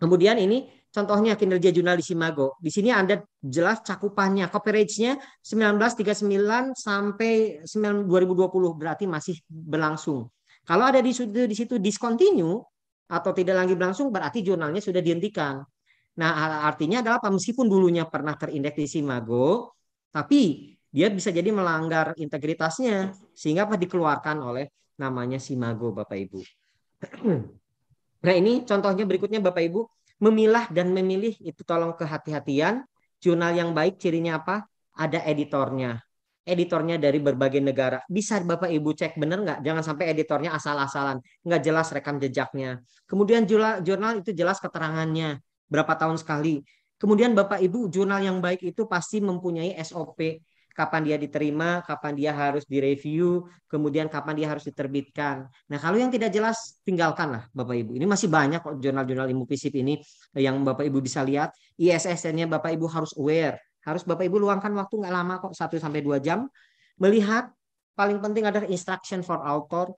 Kemudian ini contohnya kinerja jurnal di Simago. Di sini Anda jelas cakupannya, coverage coveragenya 1939 sampai 2020 berarti masih berlangsung. Kalau ada di situ, di situ discontinue atau tidak lagi berlangsung berarti jurnalnya sudah dihentikan. Nah, artinya adalah Meskipun dulunya pernah terindeks di Simago, tapi dia bisa jadi melanggar integritasnya sehingga apa dikeluarkan oleh namanya simago Bapak Ibu. nah ini contohnya berikutnya Bapak Ibu memilah dan memilih itu tolong kehati-hatian. Jurnal yang baik cirinya apa? Ada editornya. Editornya dari berbagai negara. Bisa Bapak Ibu cek benar nggak? Jangan sampai editornya asal-asalan. Nggak jelas rekam jejaknya. Kemudian jurnal itu jelas keterangannya. Berapa tahun sekali Kemudian Bapak Ibu, jurnal yang baik itu pasti mempunyai SOP kapan dia diterima, kapan dia harus direview, kemudian kapan dia harus diterbitkan. Nah, kalau yang tidak jelas tinggalkanlah Bapak Ibu. Ini masih banyak kok jurnal-jurnal ilmu fisip ini yang Bapak Ibu bisa lihat. ISSN-nya Bapak Ibu harus aware, harus Bapak Ibu luangkan waktu nggak lama kok 1 sampai 2 jam melihat paling penting adalah instruction for author,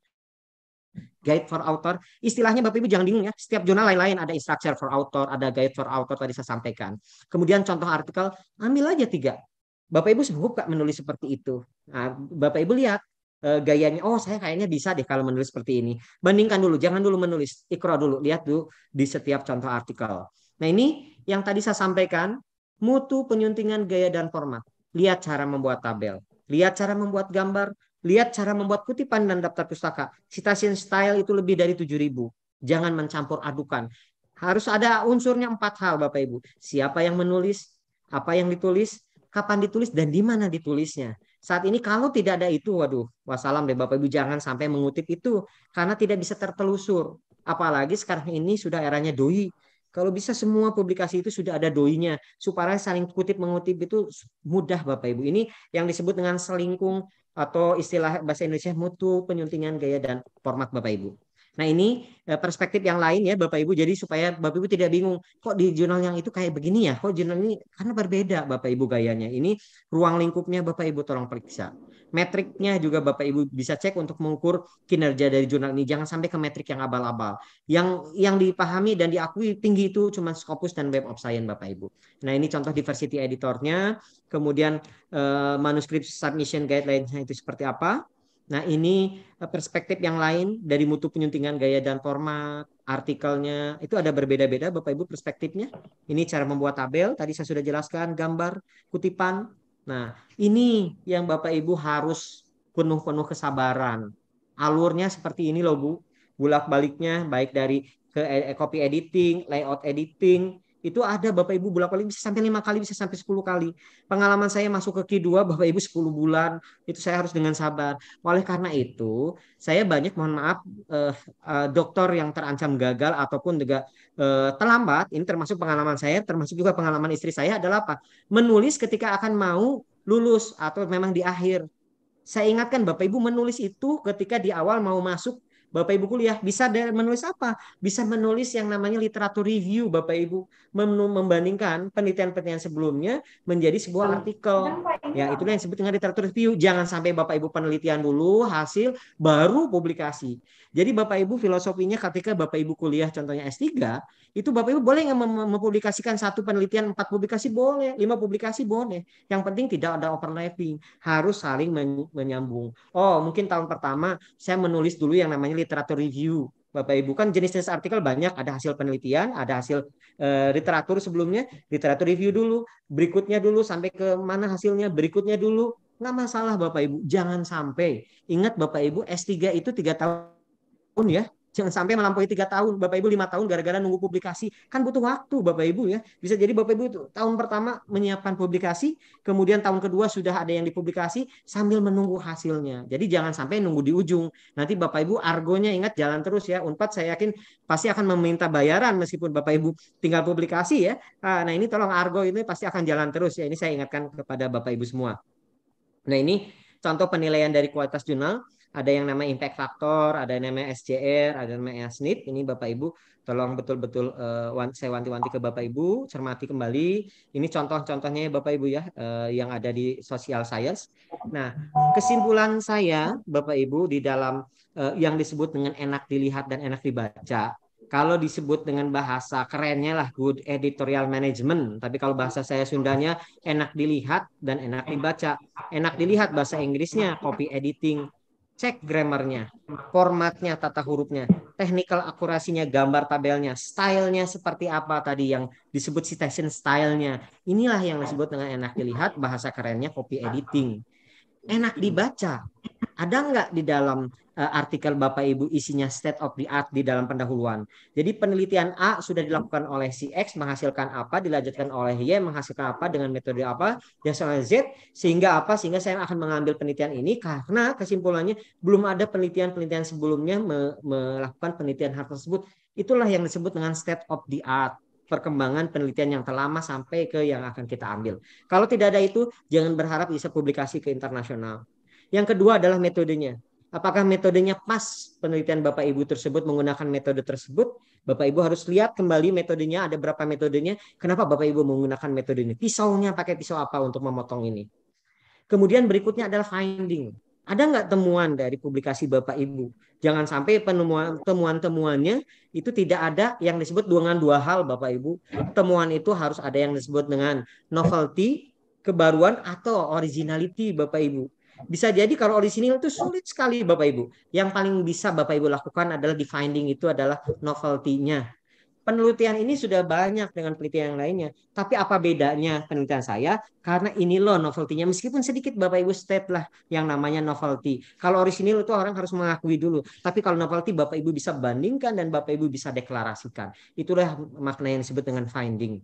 guide for author. Istilahnya Bapak Ibu jangan bingung ya. Setiap jurnal lain-lain ada instructor for author, ada guide for author tadi saya sampaikan. Kemudian contoh artikel, ambil aja tiga. Bapak Ibu sanggup kak menulis seperti itu? Nah, Bapak Ibu lihat eh, gayanya, oh saya kayaknya bisa deh kalau menulis seperti ini. Bandingkan dulu, jangan dulu menulis, ikro dulu, lihat dulu di setiap contoh artikel. Nah ini yang tadi saya sampaikan, mutu penyuntingan gaya dan format. Lihat cara membuat tabel, lihat cara membuat gambar, Lihat cara membuat kutipan dan daftar pustaka. Citation style itu lebih dari 7000. Jangan mencampur adukan. Harus ada unsurnya empat hal Bapak Ibu. Siapa yang menulis, apa yang ditulis, kapan ditulis, dan di mana ditulisnya. Saat ini kalau tidak ada itu, waduh, wassalam deh Bapak Ibu jangan sampai mengutip itu. Karena tidak bisa tertelusur. Apalagi sekarang ini sudah eranya doi kalau bisa semua publikasi itu sudah ada doinya supaya saling kutip mengutip itu mudah Bapak Ibu. Ini yang disebut dengan selingkung atau istilah bahasa Indonesia mutu penyuntingan gaya dan format Bapak Ibu. Nah ini e, perspektif yang lain ya Bapak Ibu. Jadi supaya Bapak Ibu tidak bingung kok di jurnal yang itu kayak begini ya, kok jurnal ini karena berbeda Bapak Ibu gayanya. Ini ruang lingkupnya Bapak Ibu tolong periksa. Metriknya juga Bapak Ibu bisa cek untuk mengukur kinerja dari jurnal ini. Jangan sampai ke metrik yang abal-abal. Yang yang dipahami dan diakui tinggi itu cuma Scopus dan Web of Science Bapak Ibu. Nah ini contoh diversity editornya. Kemudian eh, manuskrip submission guideline-nya itu seperti apa Nah, ini eh, perspektif yang lain dari mutu penyuntingan gaya dan format, artikelnya itu ada berbeda-beda Bapak Ibu perspektifnya. Ini cara membuat tabel, tadi saya sudah jelaskan gambar, kutipan. Nah, ini yang Bapak Ibu harus penuh-penuh kesabaran. Alurnya seperti ini loh Bu, bolak-baliknya baik dari ke eh, copy editing, layout editing, itu ada Bapak Ibu bolak balik bisa sampai lima kali, bisa sampai sepuluh kali. Pengalaman saya masuk ke Q2 Bapak Ibu sepuluh bulan, itu saya harus dengan sabar. Oleh karena itu, saya banyak mohon maaf eh, eh, dokter yang terancam gagal ataupun juga eh, terlambat, ini termasuk pengalaman saya, termasuk juga pengalaman istri saya adalah apa? Menulis ketika akan mau lulus atau memang di akhir. Saya ingatkan Bapak Ibu menulis itu ketika di awal mau masuk Bapak Ibu kuliah bisa menulis apa? Bisa menulis yang namanya literatur review Bapak Ibu membandingkan penelitian-penelitian sebelumnya menjadi sebuah artikel. Ya, itulah yang disebut dengan literatur review. Jangan sampai Bapak Ibu penelitian dulu hasil baru publikasi. Jadi Bapak Ibu filosofinya ketika Bapak Ibu kuliah contohnya S3, itu Bapak Ibu boleh nggak mempublikasikan satu penelitian, empat publikasi boleh, lima publikasi boleh. Yang penting tidak ada overlapping, harus saling menyambung. Oh mungkin tahun pertama saya menulis dulu yang namanya literatur review. Bapak Ibu kan jenis-jenis artikel banyak, ada hasil penelitian, ada hasil e, literatur sebelumnya, literatur review dulu, berikutnya dulu sampai ke mana hasilnya, berikutnya dulu. Nggak masalah Bapak Ibu, jangan sampai. Ingat Bapak Ibu S3 itu tiga tahun tahun ya jangan sampai melampaui tiga tahun bapak ibu lima tahun gara-gara nunggu publikasi kan butuh waktu bapak ibu ya bisa jadi bapak ibu itu tahun pertama menyiapkan publikasi kemudian tahun kedua sudah ada yang dipublikasi sambil menunggu hasilnya jadi jangan sampai nunggu di ujung nanti bapak ibu argonya ingat jalan terus ya unpad saya yakin pasti akan meminta bayaran meskipun bapak ibu tinggal publikasi ya ah, nah ini tolong argo ini pasti akan jalan terus ya ini saya ingatkan kepada bapak ibu semua nah ini contoh penilaian dari kualitas jurnal ada yang namanya impact factor, ada yang namanya SJR, ada yang namanya SNIT. Ini Bapak Ibu tolong betul-betul uh, saya wanti-wanti ke Bapak Ibu cermati kembali. Ini contoh-contohnya ya, Bapak Ibu ya uh, yang ada di social science. Nah, kesimpulan saya Bapak Ibu di dalam uh, yang disebut dengan enak dilihat dan enak dibaca kalau disebut dengan bahasa kerennya lah good editorial management, tapi kalau bahasa saya Sundanya enak dilihat dan enak dibaca. Enak dilihat bahasa Inggrisnya copy editing, cek grammarnya, formatnya, tata hurufnya, technical akurasinya, gambar tabelnya, stylenya seperti apa tadi yang disebut citation stylenya. Inilah yang disebut dengan enak dilihat, bahasa kerennya copy editing. Enak dibaca, ada nggak di dalam uh, artikel Bapak Ibu isinya state of the art di dalam pendahuluan. Jadi penelitian A sudah dilakukan oleh si X menghasilkan apa, dilanjutkan oleh Y menghasilkan apa dengan metode apa, soal Z sehingga apa sehingga saya akan mengambil penelitian ini karena kesimpulannya belum ada penelitian-penelitian sebelumnya me melakukan penelitian hal tersebut. Itulah yang disebut dengan state of the art perkembangan penelitian yang terlama sampai ke yang akan kita ambil. Kalau tidak ada itu, jangan berharap bisa publikasi ke internasional. Yang kedua adalah metodenya. Apakah metodenya pas penelitian Bapak Ibu tersebut menggunakan metode tersebut? Bapak Ibu harus lihat kembali metodenya, ada berapa metodenya. Kenapa Bapak Ibu menggunakan metode ini? Pisaunya pakai pisau apa untuk memotong ini? Kemudian berikutnya adalah finding. Ada nggak temuan dari publikasi Bapak Ibu? Jangan sampai penemuan temuan-temuannya itu tidak ada yang disebut dengan dua hal Bapak Ibu. Temuan itu harus ada yang disebut dengan novelty, kebaruan atau originality Bapak Ibu. Bisa jadi kalau orisinil itu sulit sekali Bapak Ibu. Yang paling bisa Bapak Ibu lakukan adalah di finding itu adalah novelty-nya. Penelitian ini sudah banyak dengan penelitian yang lainnya. Tapi apa bedanya penelitian saya? Karena ini loh novelty-nya. Meskipun sedikit Bapak Ibu state lah yang namanya novelty. Kalau orisinil itu orang harus mengakui dulu. Tapi kalau novelty Bapak Ibu bisa bandingkan dan Bapak Ibu bisa deklarasikan. Itulah makna yang disebut dengan finding.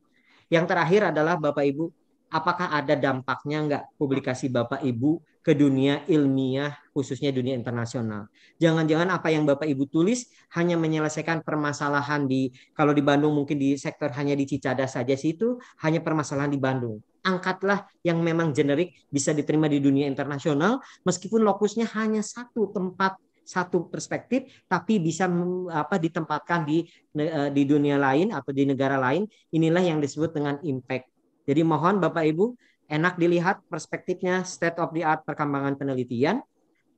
Yang terakhir adalah Bapak Ibu apakah ada dampaknya nggak publikasi Bapak Ibu ke dunia ilmiah khususnya dunia internasional. Jangan-jangan apa yang Bapak Ibu tulis hanya menyelesaikan permasalahan di kalau di Bandung mungkin di sektor hanya di Cicadas saja sih itu hanya permasalahan di Bandung. Angkatlah yang memang generik bisa diterima di dunia internasional meskipun lokusnya hanya satu tempat satu perspektif tapi bisa apa ditempatkan di eh, di dunia lain atau di negara lain inilah yang disebut dengan impact jadi mohon Bapak Ibu enak dilihat perspektifnya state of the art perkembangan penelitian.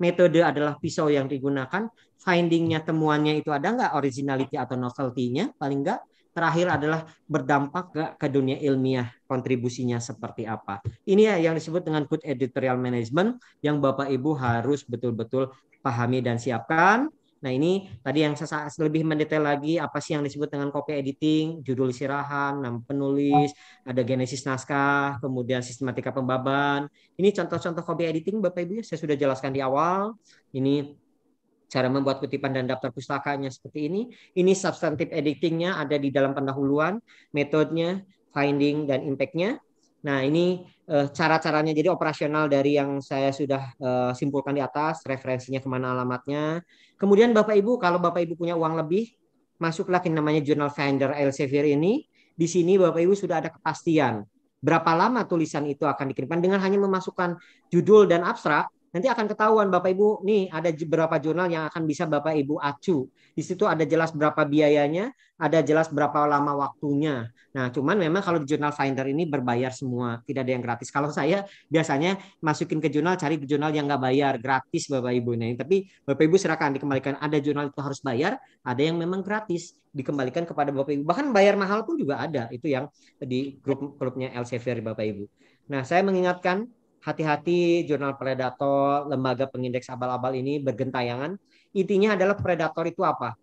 Metode adalah pisau yang digunakan. Findingnya, temuannya itu ada nggak originality atau novelty-nya? Paling nggak. Terakhir adalah berdampak nggak ke dunia ilmiah, kontribusinya seperti apa. Ini ya yang disebut dengan good editorial management yang Bapak Ibu harus betul-betul pahami dan siapkan. Nah ini tadi yang saya lebih mendetail lagi apa sih yang disebut dengan copy editing, judul sirahan, nama penulis, ada genesis naskah, kemudian sistematika pembaban. Ini contoh-contoh copy editing Bapak Ibu ya? saya sudah jelaskan di awal. Ini cara membuat kutipan dan daftar pustakanya seperti ini. Ini substantive editingnya ada di dalam pendahuluan, metodenya, finding, dan impactnya. Nah, ini uh, cara-caranya jadi operasional dari yang saya sudah uh, simpulkan di atas, referensinya kemana alamatnya. Kemudian Bapak Ibu, kalau Bapak Ibu punya uang lebih, masuklah ke namanya Journal Finder Elsevier ini. Di sini Bapak Ibu sudah ada kepastian berapa lama tulisan itu akan dikirimkan dengan hanya memasukkan judul dan abstrak Nanti akan ketahuan Bapak Ibu, nih ada berapa jurnal yang akan bisa Bapak Ibu acu. Di situ ada jelas berapa biayanya, ada jelas berapa lama waktunya. Nah, cuman memang kalau di jurnal finder ini berbayar semua, tidak ada yang gratis. Kalau saya biasanya masukin ke jurnal, cari jurnal yang nggak bayar, gratis Bapak Ibu. Nah, tapi Bapak Ibu serahkan dikembalikan. Ada jurnal itu harus bayar, ada yang memang gratis dikembalikan kepada Bapak Ibu. Bahkan bayar mahal pun juga ada. Itu yang di grup grupnya Elsevier Bapak Ibu. Nah, saya mengingatkan hati-hati jurnal predator, lembaga pengindeks abal-abal ini bergentayangan. Intinya adalah predator itu apa?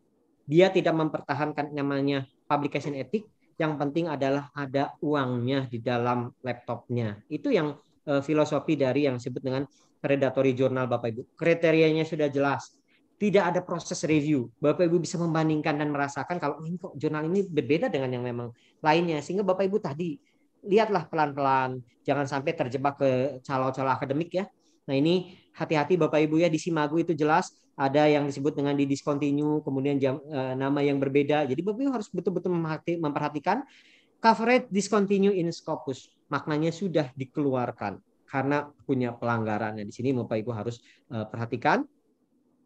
Dia tidak mempertahankan namanya publication etik, yang penting adalah ada uangnya di dalam laptopnya. Itu yang e, filosofi dari yang disebut dengan predatory jurnal Bapak Ibu. Kriterianya sudah jelas. Tidak ada proses review. Bapak Ibu bisa membandingkan dan merasakan kalau ini kok jurnal ini berbeda dengan yang memang lainnya. Sehingga Bapak Ibu tadi lihatlah pelan-pelan, jangan sampai terjebak ke calon-calon akademik ya. Nah ini hati-hati Bapak Ibu ya di Simagu itu jelas ada yang disebut dengan di discontinue, kemudian jam, e, nama yang berbeda. Jadi Bapak Ibu harus betul-betul memperhatikan coverage discontinue in scopus. Maknanya sudah dikeluarkan karena punya pelanggaran. Nah Di sini Bapak Ibu harus e, perhatikan.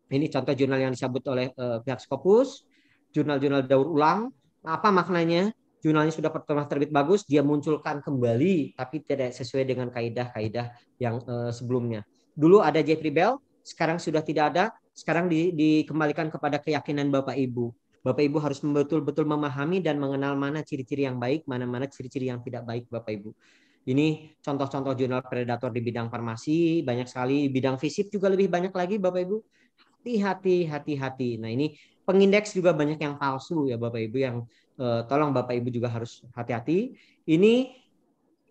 Ini contoh jurnal yang disebut oleh e, pihak Scopus, jurnal-jurnal daur ulang. Apa maknanya? jurnalnya sudah pernah terbit bagus, dia munculkan kembali tapi tidak sesuai dengan kaedah-kaedah yang uh, sebelumnya. Dulu ada Jeffrey Bell, sekarang sudah tidak ada, sekarang di, dikembalikan kepada keyakinan Bapak Ibu. Bapak Ibu harus betul-betul memahami dan mengenal mana ciri-ciri yang baik, mana-mana ciri-ciri yang tidak baik Bapak Ibu. Ini contoh-contoh jurnal predator di bidang farmasi, banyak sekali bidang fisip juga lebih banyak lagi Bapak Ibu. Hati-hati, hati-hati. Nah, ini pengindeks juga banyak yang palsu ya Bapak Ibu yang Eh, tolong Bapak Ibu juga harus hati-hati. Ini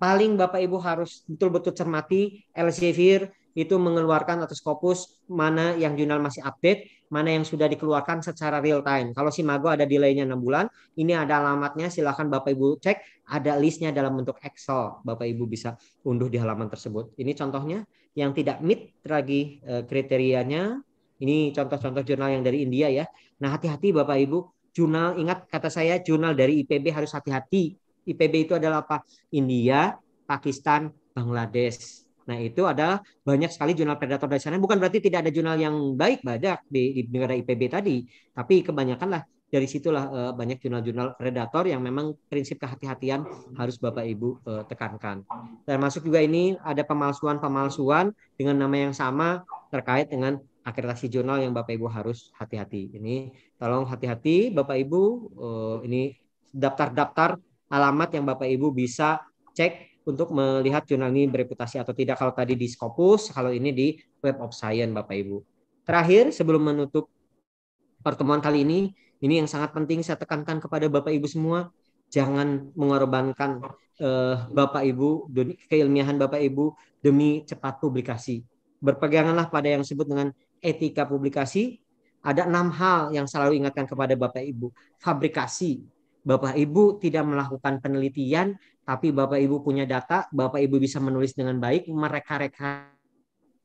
paling Bapak Ibu harus betul-betul cermati Elsevier itu mengeluarkan atau skopus mana yang jurnal masih update, mana yang sudah dikeluarkan secara real time. Kalau si Mago ada delaynya 6 bulan, ini ada alamatnya, silahkan Bapak Ibu cek, ada listnya dalam bentuk Excel, Bapak Ibu bisa unduh di halaman tersebut. Ini contohnya yang tidak meet lagi eh, kriterianya, ini contoh-contoh jurnal yang dari India ya. Nah hati-hati Bapak Ibu, jurnal ingat kata saya jurnal dari IPB harus hati-hati. IPB itu adalah apa? India, Pakistan, Bangladesh. Nah, itu adalah banyak sekali jurnal predator dari sana. Bukan berarti tidak ada jurnal yang baik banyak di, di negara IPB tadi, tapi kebanyakan lah dari situlah eh, banyak jurnal-jurnal predator yang memang prinsip kehati-hatian harus Bapak Ibu eh, tekankan. Termasuk juga ini ada pemalsuan-pemalsuan dengan nama yang sama terkait dengan akreditasi jurnal yang Bapak Ibu harus hati-hati. Ini tolong hati-hati Bapak Ibu eh, ini daftar-daftar alamat yang Bapak Ibu bisa cek untuk melihat jurnal ini bereputasi atau tidak. Kalau tadi di Scopus, kalau ini di Web of Science Bapak Ibu. Terakhir sebelum menutup pertemuan kali ini, ini yang sangat penting saya tekankan kepada Bapak Ibu semua, jangan mengorbankan eh, Bapak Ibu keilmiahan Bapak Ibu demi cepat publikasi. Berpeganganlah pada yang disebut dengan etika publikasi ada enam hal yang selalu ingatkan kepada Bapak Ibu. Fabrikasi. Bapak Ibu tidak melakukan penelitian, tapi Bapak Ibu punya data, Bapak Ibu bisa menulis dengan baik, mereka-reka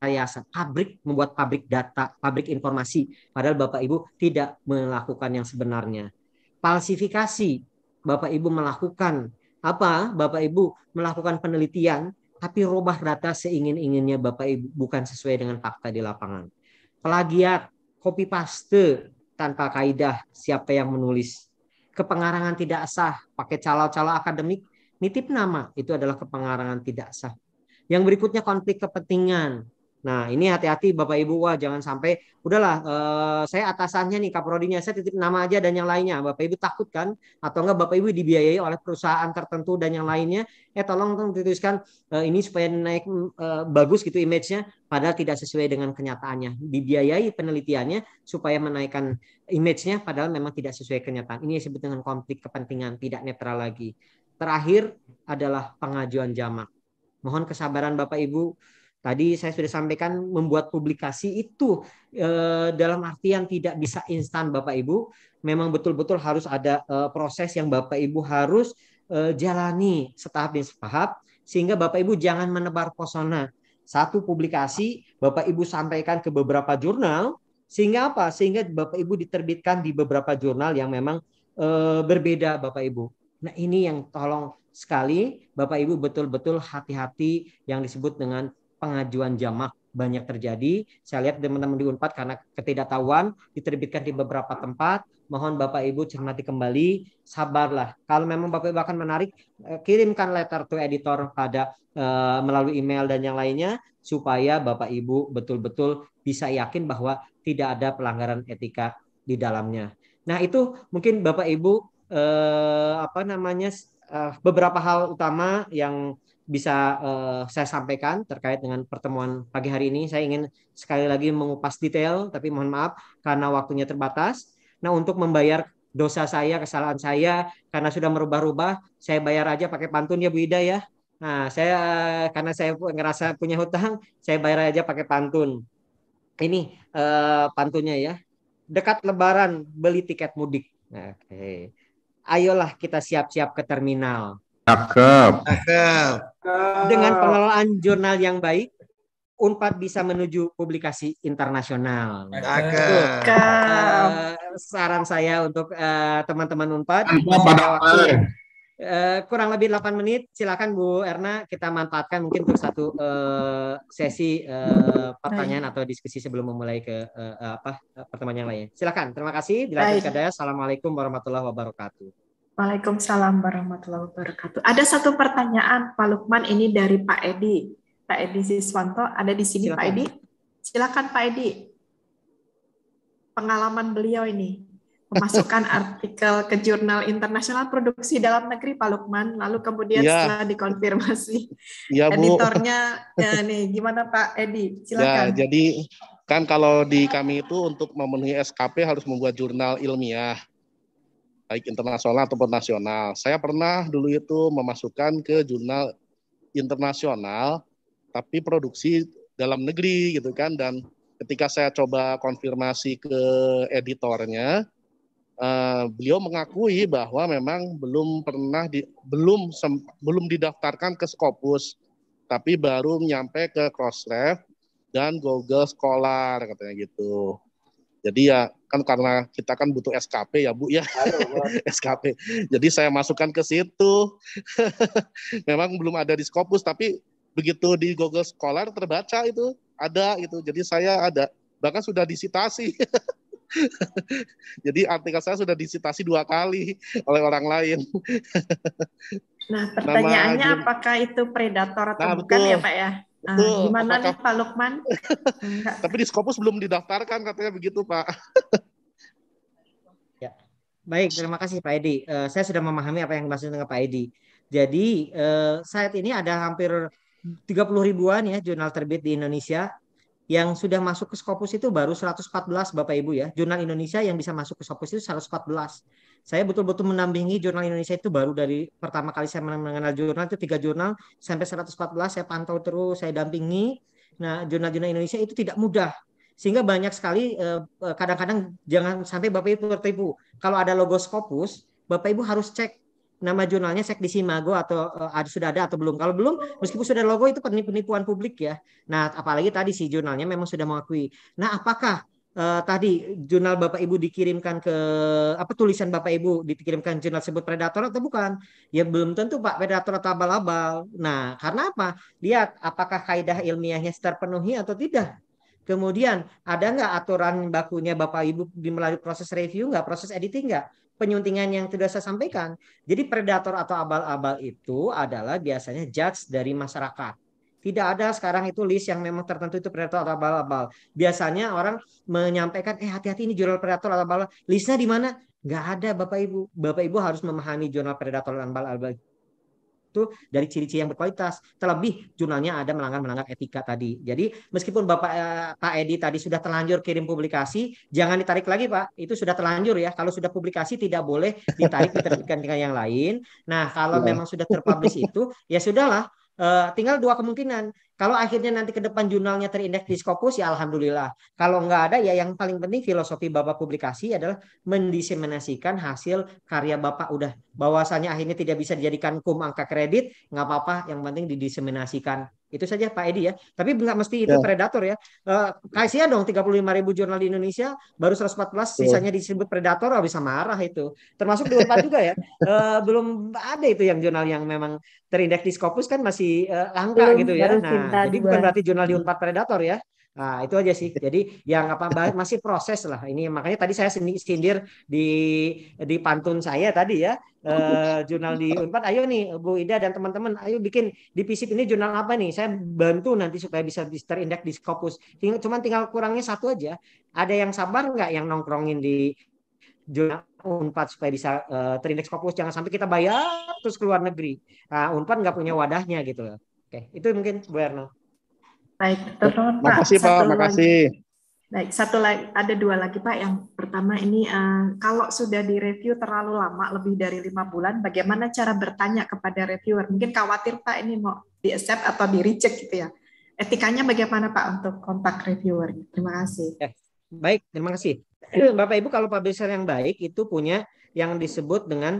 rekayasa, pabrik membuat pabrik data, pabrik informasi, padahal Bapak Ibu tidak melakukan yang sebenarnya. Falsifikasi, Bapak Ibu melakukan apa? Bapak Ibu melakukan penelitian, tapi robah data seingin-inginnya Bapak Ibu bukan sesuai dengan fakta di lapangan. Plagiat, copy paste tanpa kaidah siapa yang menulis. Kepengarangan tidak sah, pakai calo-calo akademik, nitip nama, itu adalah kepengarangan tidak sah. Yang berikutnya konflik kepentingan. Nah, ini hati-hati Bapak Ibu, wah jangan sampai udahlah eh, saya atasannya nih kaprodinya saya titip nama aja dan yang lainnya. Bapak Ibu takut kan atau enggak Bapak Ibu dibiayai oleh perusahaan tertentu dan yang lainnya. Eh tolong tolong dituliskan eh, ini supaya naik eh, bagus gitu image-nya padahal tidak sesuai dengan kenyataannya. Dibiayai penelitiannya supaya menaikkan image-nya padahal memang tidak sesuai kenyataan. Ini disebut dengan konflik kepentingan, tidak netral lagi. Terakhir adalah pengajuan jamak. Mohon kesabaran Bapak Ibu Tadi saya sudah sampaikan membuat publikasi itu eh, dalam artian tidak bisa instan Bapak Ibu. Memang betul-betul harus ada eh, proses yang Bapak Ibu harus eh, jalani setahap demi setahap sehingga Bapak Ibu jangan menebar pesona. Satu publikasi Bapak Ibu sampaikan ke beberapa jurnal sehingga apa? Sehingga Bapak Ibu diterbitkan di beberapa jurnal yang memang eh, berbeda Bapak Ibu. Nah, ini yang tolong sekali Bapak Ibu betul-betul hati-hati yang disebut dengan pengajuan jamak banyak terjadi. Saya lihat teman-teman di Unpad karena ketidaktahuan diterbitkan di beberapa tempat. Mohon Bapak Ibu cermati kembali, sabarlah. Kalau memang Bapak Ibu akan menarik, eh, kirimkan letter to editor pada uh, melalui email dan yang lainnya supaya Bapak Ibu betul-betul bisa yakin bahwa tidak ada pelanggaran etika di dalamnya. Nah, itu mungkin Bapak Ibu uh, apa namanya uh, beberapa hal utama yang bisa uh, saya sampaikan terkait dengan pertemuan pagi hari ini. Saya ingin sekali lagi mengupas detail, tapi mohon maaf karena waktunya terbatas. Nah, untuk membayar dosa saya, kesalahan saya, karena sudah merubah-rubah, saya bayar aja pakai pantun ya Bu Ida ya. Nah, saya karena saya ngerasa punya hutang, saya bayar aja pakai pantun. Ini uh, pantunnya ya. Dekat Lebaran beli tiket mudik. Nah, oke. Okay. Ayolah kita siap-siap ke terminal. Cakep. Cakep. Dengan ah. pengelolaan jurnal yang baik, Unpad bisa menuju publikasi internasional. Uh, saran saya untuk eh, teman-teman Unpad eh, kurang lebih 8 menit silakan Bu Erna kita manfaatkan mungkin untuk satu sesi pertanyaan atau diskusi sebelum memulai ke uh, apa pertemuan yang lain. Silakan. Terima kasih. Bila Assalamualaikum warahmatullahi wabarakatuh. Waalaikumsalam warahmatullahi wabarakatuh. Ada satu pertanyaan Pak Lukman ini dari Pak Edi. Pak Edi Siswanto ada di sini Silakan. Pak Edi. Silakan Pak Edi. Pengalaman beliau ini memasukkan artikel ke jurnal internasional produksi dalam negeri Pak Lukman, lalu kemudian ya. setelah dikonfirmasi ya, editornya ya nih gimana Pak Edi? Silakan. Ya, jadi kan kalau di kami itu untuk memenuhi SKP harus membuat jurnal ilmiah baik internasional ataupun nasional. Saya pernah dulu itu memasukkan ke jurnal internasional tapi produksi dalam negeri gitu kan dan ketika saya coba konfirmasi ke editornya uh, beliau mengakui bahwa memang belum pernah di, belum sem, belum didaftarkan ke Scopus tapi baru nyampe ke Crossref dan Google Scholar katanya gitu. Jadi ya kan karena kita kan butuh SKP ya Bu ya. SKP. Jadi saya masukkan ke situ. Memang belum ada di Scopus tapi begitu di Google Scholar terbaca itu ada itu. Jadi saya ada bahkan sudah disitasi. Jadi artikel saya sudah disitasi dua kali oleh orang lain. nah, pertanyaannya Nama, apakah itu predator atau nah, bukan ya, betul. ya Pak ya? Ah, Betul. Ah, gimana Apakah... nih Pak Lukman? Tapi di Skopus belum didaftarkan katanya begitu Pak. ya. Baik, terima kasih Pak Edi. Uh, saya sudah memahami apa yang dimaksud dengan Pak Edi. Jadi uh, saat ini ada hampir 30 ribuan ya jurnal terbit di Indonesia yang sudah masuk ke Scopus itu baru 114 Bapak Ibu ya. Jurnal Indonesia yang bisa masuk ke Scopus itu 114. Saya betul-betul mendampingi Jurnal Indonesia itu baru dari pertama kali saya mengenal jurnal itu tiga jurnal sampai 114 saya pantau terus, saya dampingi. Nah, jurnal-jurnal Indonesia itu tidak mudah sehingga banyak sekali eh, eh, kadang-kadang jangan sampai Bapak Ibu tertipu. Kalau ada logo Scopus, Bapak Ibu harus cek nama jurnalnya Sekdisimago atau uh, ada, sudah ada atau belum. Kalau belum, meskipun sudah logo itu penipuan publik ya. Nah, apalagi tadi si jurnalnya memang sudah mengakui. Nah, apakah uh, tadi jurnal Bapak Ibu dikirimkan ke apa tulisan Bapak Ibu dikirimkan jurnal sebut predator atau bukan? Ya belum tentu Pak predator atau abal-abal. Nah, karena apa? Lihat apakah kaidah ilmiahnya terpenuhi atau tidak. Kemudian ada nggak aturan bakunya Bapak Ibu di melalui proses review nggak, proses editing nggak? penyuntingan yang sudah saya sampaikan. Jadi predator atau abal-abal itu adalah biasanya judge dari masyarakat. Tidak ada sekarang itu list yang memang tertentu itu predator atau abal-abal. Biasanya orang menyampaikan, eh hati-hati ini jurnal predator atau abal-abal. Listnya di mana? Nggak ada Bapak Ibu. Bapak Ibu harus memahami jurnal predator dan abal-abal itu dari ciri-ciri yang berkualitas. Terlebih jurnalnya ada melanggar-melanggar etika tadi. Jadi meskipun Bapak eh, Pak Edi tadi sudah terlanjur kirim publikasi, jangan ditarik lagi Pak. Itu sudah terlanjur ya. Kalau sudah publikasi tidak boleh ditarik diterbitkan dengan yang lain. Nah kalau iya. memang sudah terpublish itu ya sudahlah. Uh, tinggal dua kemungkinan kalau akhirnya nanti ke depan jurnalnya terindeks di Scopus ya alhamdulillah. Kalau nggak ada ya yang paling penting filosofi Bapak publikasi adalah mendiseminasikan hasil karya Bapak udah bahwasanya akhirnya tidak bisa dijadikan kum angka kredit nggak apa-apa yang penting didiseminasikan itu saja Pak Edi ya. Tapi nggak mesti itu ya. predator ya. Uh, kasihan dong 35 ribu jurnal di Indonesia baru 114 iya. sisanya disebut predator oh, bisa marah itu. Termasuk di Unpad juga ya. Eh, belum ada itu yang jurnal yang memang terindeks di Scopus kan masih eh, langka gitu ya. Nah, nah, jadi bukan berarti jurnal di Unpad Predator ya. Nah, itu aja sih. Jadi yang apa masih proses lah ini. Makanya tadi saya sindir di di pantun saya tadi ya. Eh, jurnal di Unpad. Ayo nih Bu Ida dan teman-teman, ayo bikin di PISIP ini jurnal apa nih? Saya bantu nanti supaya bisa terindeks di Scopus. Ting cuman tinggal kurangnya satu aja. Ada yang sabar nggak yang nongkrongin di jurnal Unpad supaya bisa uh, terindeks Scopus? Jangan sampai kita bayar terus ke luar negeri. Nah, Unpad nggak punya wadahnya gitu loh. Oke, itu mungkin Bu Erno. Baik, terima Pak. Pak, Terima makasih. Baik, satu lagi ada dua lagi Pak. Yang pertama ini uh, kalau sudah direview terlalu lama, lebih dari lima bulan, bagaimana cara bertanya kepada reviewer? Mungkin khawatir Pak ini mau di accept atau di reject gitu ya. Etikanya bagaimana Pak untuk kontak reviewer? Terima kasih. Ya, baik, terima kasih. Iya. Bapak Ibu kalau publisher yang baik itu punya yang disebut dengan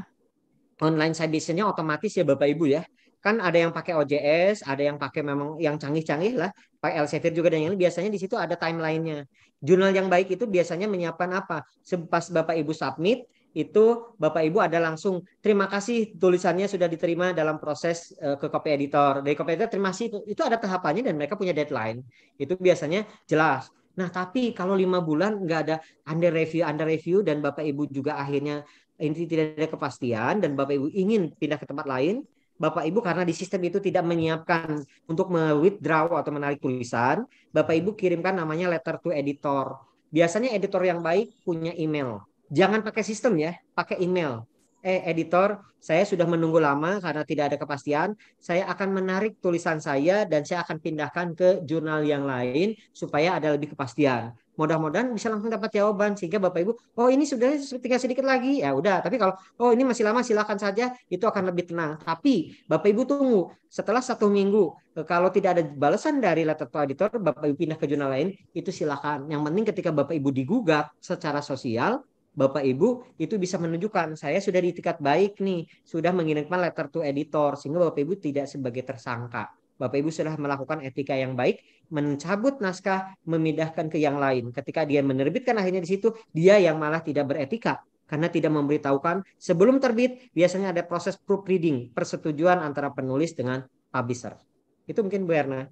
online submission nya otomatis ya Bapak Ibu ya kan ada yang pakai OJS, ada yang pakai memang yang canggih-canggih lah, pakai Elsevier juga dan yang lain. Biasanya di situ ada timelinenya. Jurnal yang baik itu biasanya menyiapkan apa? Pas Bapak Ibu submit itu Bapak Ibu ada langsung terima kasih tulisannya sudah diterima dalam proses uh, ke copy editor. Dari copy editor terima kasih itu, itu ada tahapannya dan mereka punya deadline. Itu biasanya jelas. Nah, tapi kalau lima bulan nggak ada under review, under review dan Bapak Ibu juga akhirnya ini tidak ada kepastian dan Bapak Ibu ingin pindah ke tempat lain, Bapak Ibu karena di sistem itu tidak menyiapkan untuk withdraw atau menarik tulisan, Bapak Ibu kirimkan namanya letter to editor. Biasanya editor yang baik punya email. Jangan pakai sistem ya, pakai email. Eh editor, saya sudah menunggu lama karena tidak ada kepastian. Saya akan menarik tulisan saya dan saya akan pindahkan ke jurnal yang lain supaya ada lebih kepastian mudah-mudahan bisa langsung dapat jawaban sehingga Bapak Ibu, oh ini sudah tinggal sedikit lagi. Ya udah, tapi kalau oh ini masih lama silakan saja, itu akan lebih tenang. Tapi Bapak Ibu tunggu setelah satu minggu e, kalau tidak ada balasan dari letter to editor, Bapak Ibu pindah ke jurnal lain, itu silakan. Yang penting ketika Bapak Ibu digugat secara sosial, Bapak Ibu itu bisa menunjukkan saya sudah di tingkat baik nih, sudah mengirimkan letter to editor sehingga Bapak Ibu tidak sebagai tersangka. Bapak Ibu sudah melakukan etika yang baik, mencabut naskah, memindahkan ke yang lain. Ketika dia menerbitkan akhirnya di situ, dia yang malah tidak beretika karena tidak memberitahukan sebelum terbit biasanya ada proses proofreading, persetujuan antara penulis dengan publisher. Itu mungkin Bu Erna.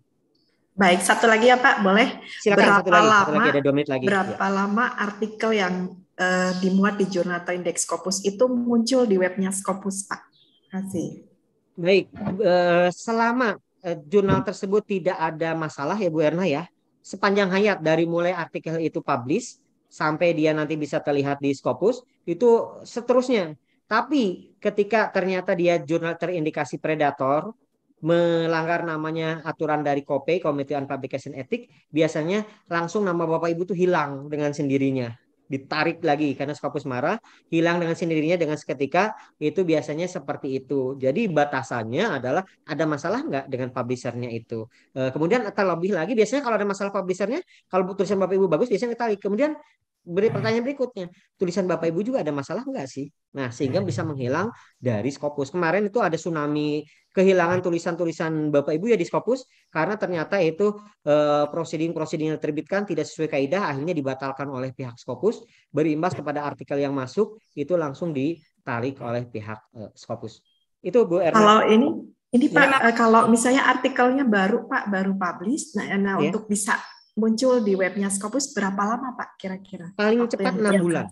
Baik, satu lagi ya Pak, boleh? Silakan berapa satu lagi, lama, satu lagi ada dua menit lagi. Berapa ya. lama artikel yang uh, dimuat di jurnal atau indeks Scopus itu muncul di webnya Scopus Pak? Kasih. Baik, eh, selama Eh, jurnal tersebut tidak ada masalah ya Bu Erna ya. Sepanjang hayat dari mulai artikel itu publish sampai dia nanti bisa terlihat di Scopus itu seterusnya. Tapi ketika ternyata dia jurnal terindikasi predator melanggar namanya aturan dari COPE Komite on Publication Ethics, biasanya langsung nama Bapak Ibu itu hilang dengan sendirinya ditarik lagi karena skopus marah hilang dengan sendirinya dengan seketika itu biasanya seperti itu. Jadi batasannya adalah ada masalah nggak dengan publishernya itu. Eh, kemudian atau lebih lagi biasanya kalau ada masalah publishernya kalau tulisan Bapak Ibu bagus biasanya ditarik. Kemudian beri pertanyaan berikutnya. Tulisan Bapak Ibu juga ada masalah nggak sih? Nah, sehingga bisa menghilang dari skopus Kemarin itu ada tsunami kehilangan tulisan-tulisan Bapak Ibu ya di skopus karena ternyata itu eh, prosiding proseding yang terbitkan tidak sesuai kaidah akhirnya dibatalkan oleh pihak skopus berimbas kepada artikel yang masuk itu langsung ditarik oleh pihak eh, skopus Itu Bu Erna. Kalau ini ini Pak ya. Eh, kalau misalnya artikelnya baru Pak baru publish nah, nah ya. untuk bisa muncul di webnya Scopus berapa lama Pak kira-kira? Paling Waktu cepat enam bulan.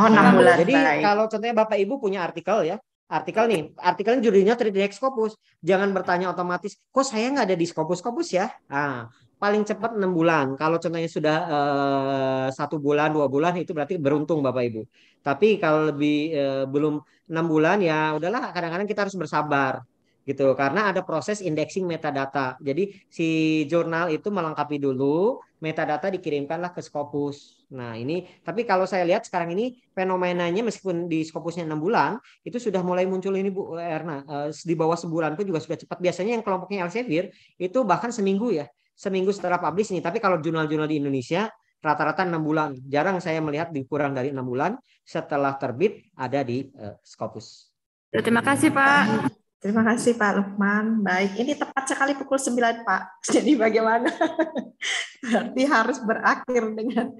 Oh enam bulan. Jadi baik. kalau contohnya Bapak Ibu punya artikel ya, artikel nih, artikelnya judulnya terdiri Scopus. Jangan bertanya otomatis, kok saya nggak ada di Scopus Scopus ya? Ah, paling cepat enam bulan. Kalau contohnya sudah eh, satu eh, bulan, dua bulan itu berarti beruntung Bapak Ibu. Tapi kalau lebih eh, belum enam bulan ya udahlah. Kadang-kadang kita harus bersabar gitu karena ada proses indexing metadata. Jadi si jurnal itu melengkapi dulu metadata dikirimkanlah ke Scopus. Nah, ini tapi kalau saya lihat sekarang ini fenomenanya meskipun di Scopusnya enam bulan itu sudah mulai muncul ini Bu eh, Erna eh, di bawah sebulan pun juga sudah cepat. Biasanya yang kelompoknya Elsevier itu bahkan seminggu ya. Seminggu setelah publish ini Tapi kalau jurnal-jurnal di Indonesia rata-rata enam bulan. Jarang saya melihat di kurang dari enam bulan setelah terbit ada di uh, Scopus. Terima kasih Pak. Terima kasih Pak Lukman. Baik, ini tepat sekali pukul 9 Pak. Jadi bagaimana? Berarti harus berakhir dengan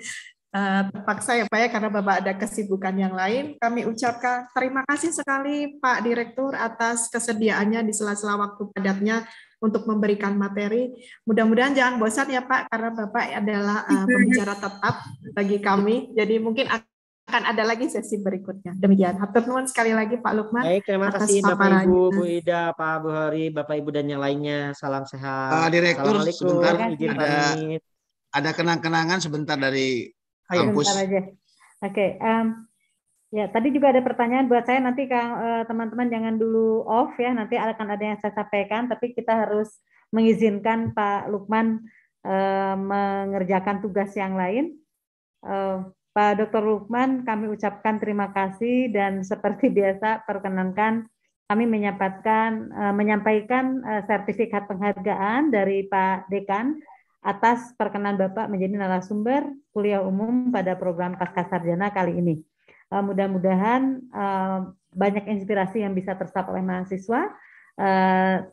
eh, terpaksa ya Pak ya, karena Bapak ada kesibukan yang lain. Kami ucapkan terima kasih sekali Pak Direktur atas kesediaannya di sela-sela waktu padatnya untuk memberikan materi. Mudah-mudahan jangan bosan ya Pak, karena Bapak adalah uh, pembicara tetap bagi kami. Jadi mungkin akan akan ada lagi sesi berikutnya. Demikian. Hatur nuwun sekali lagi Pak Lukman. Baik, terima kasih Bapak Ibu, Bu Ida, Pak Buhari, Bapak Ibu dan yang lainnya. Salam sehat. Pak Direktur sebentar Ya, ada ada kenang-kenangan sebentar dari oh, Ayo, iya, kampus. Oke, okay, um, Ya, tadi juga ada pertanyaan buat saya nanti Kang eh, teman-teman jangan dulu off ya, nanti akan ada yang saya sampaikan, tapi kita harus mengizinkan Pak Lukman eh, mengerjakan tugas yang lain. Eh, Pak Dr. Lukman, kami ucapkan terima kasih dan seperti biasa perkenankan kami uh, menyampaikan eh, sertifikat penghargaan dari Pak Dekan atas perkenan Bapak menjadi narasumber kuliah umum pada program Kaskas Sarjana kali ini. Eh, mudah-mudahan banyak inspirasi yang bisa terserap oleh mahasiswa.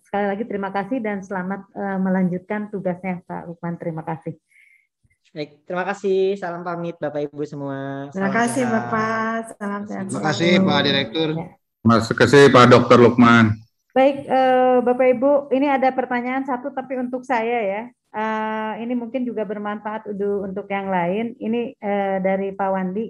Sekali lagi terima kasih dan selamat melanjutkan tugasnya Pak Lukman. Terima kasih. Baik, terima kasih. Salam pamit Bapak Ibu semua. Salam terima kasih sehat. Bapak. Salam sehat. Terima kasih Pak Direktur. Ya. Terima kasih Pak dokter Lukman. Baik, uh, Bapak Ibu, ini ada pertanyaan satu tapi untuk saya ya. Uh, ini mungkin juga bermanfaat untuk yang lain. Ini uh, dari Pak Wandi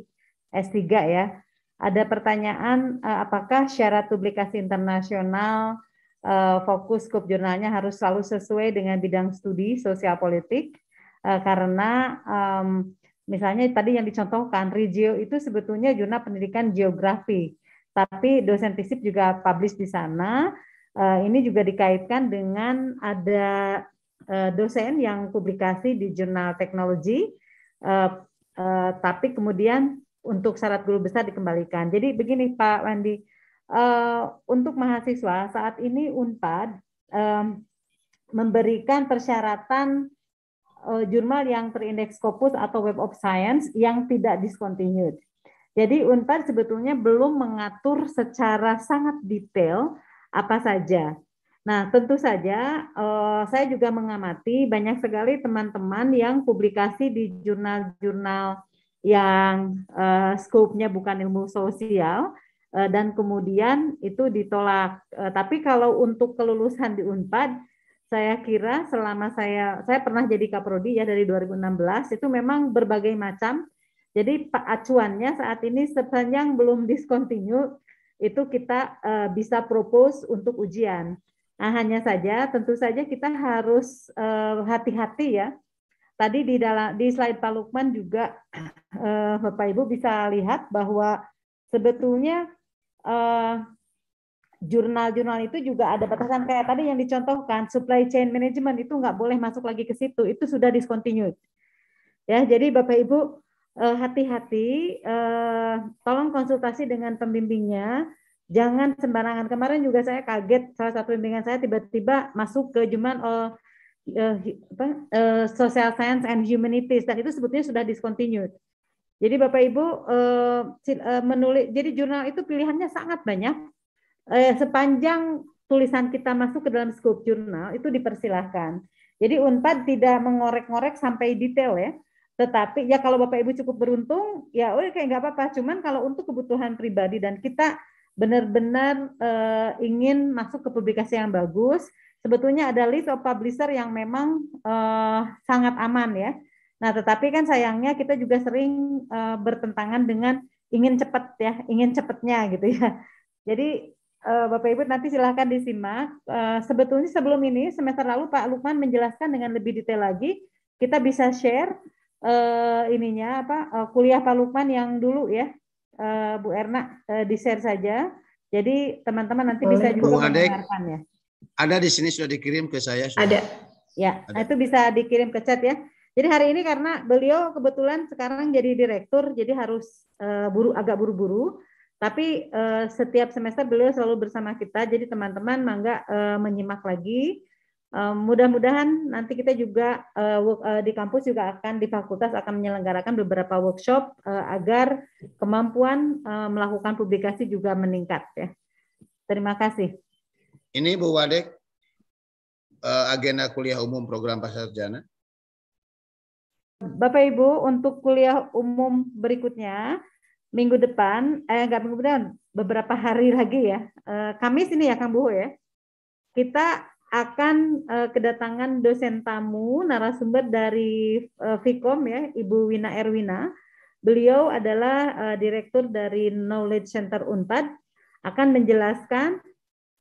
S3 ya. Ada pertanyaan uh, apakah syarat publikasi internasional uh, fokus skop jurnalnya harus selalu sesuai dengan bidang studi sosial politik? Eh, karena um, misalnya tadi yang dicontohkan Regio itu sebetulnya jurnal pendidikan geografi, tapi dosen fisip juga publish di sana. Uh, ini juga dikaitkan dengan ada uh, dosen yang publikasi di jurnal teknologi, uh, uh, tapi kemudian untuk syarat guru besar dikembalikan. Jadi begini Pak Wandi, uh, untuk mahasiswa saat ini Unpad um, memberikan persyaratan Eh, jurnal yang terindeks Scopus atau Web of Science yang tidak discontinued. Jadi Unpad sebetulnya belum mengatur secara sangat detail apa saja. Nah, tentu saja eh, saya juga mengamati banyak sekali teman-teman yang publikasi di jurnal-jurnal yang eh, skopnya bukan ilmu sosial dan kemudian itu ditolak. Tapi kalau untuk kelulusan di Unpad saya kira selama saya saya pernah jadi kaprodi ya dari 2016 itu memang berbagai macam. Jadi acuannya saat ini sepanjang belum discontinue itu kita uh, bisa propose untuk ujian. Nah, hanya saja tentu saja kita harus eh, hati-hati uh, ya. Tadi di dalam di slide Pak Lukman juga uh, Bapak Ibu bisa lihat bahwa sebetulnya uh, jurnal-jurnal itu juga ada batasan kayak tadi yang dicontohkan supply chain management itu nggak boleh masuk lagi ke situ itu sudah discontinued ya jadi bapak ibu eh, hati-hati eh, tolong konsultasi dengan pembimbingnya jangan sembarangan kemarin juga saya kaget salah satu bimbingan saya tiba-tiba masuk ke cuman oh, eh, apa, eh, social science and humanities dan itu sebetulnya sudah discontinued jadi Bapak Ibu menulis, jadi jurnal itu pilihannya sangat banyak eh, sepanjang tulisan kita masuk ke dalam scope jurnal itu dipersilahkan. Jadi Unpad tidak mengorek-ngorek sampai detail ya. Tetapi ya kalau Bapak Ibu cukup beruntung ya oke kayak nggak apa-apa. Cuman kalau untuk kebutuhan pribadi dan kita benar-benar uh, ingin masuk ke publikasi yang bagus, sebetulnya ada list of publisher yang memang uh, sangat aman ya. Nah, tetapi kan sayangnya kita juga sering uh, bertentangan dengan ingin cepat ya, ingin cepatnya gitu ya. Jadi Eh, Bapak Ibu nanti silahkan disimak. Eh, sebetulnya sebelum ini semester lalu Pak Lukman menjelaskan dengan lebih detail lagi. Kita bisa share eh, ininya apa kuliah Pak Lukman yang dulu ya Bu Erna di share saja. Jadi teman-teman nanti bisa juga Bu ya. Ada di sini sudah dikirim ke saya. Sudah. Ada. Ya, ada. itu bisa dikirim ke chat ya. Jadi hari ini karena beliau kebetulan sekarang jadi direktur, jadi harus buru agak buru-buru. Tapi uh, setiap semester beliau selalu bersama kita, jadi teman-teman mangga uh, menyimak lagi. Uh, Mudah-mudahan nanti kita juga uh, work, uh, di kampus juga akan di fakultas akan menyelenggarakan beberapa workshop uh, agar kemampuan uh, melakukan publikasi juga meningkat ya. Terima kasih. Ini Bu Wadek, uh, agenda kuliah umum program pasar jana. Bapak Ibu, untuk kuliah umum berikutnya minggu depan, eh nggak minggu depan, beberapa hari lagi ya, eh, Kamis ini ya Kang Buho ya, kita akan eh, kedatangan dosen tamu narasumber dari eh, Vkom ya, Ibu Wina Erwina. Beliau adalah eh, direktur dari Knowledge Center Unpad akan menjelaskan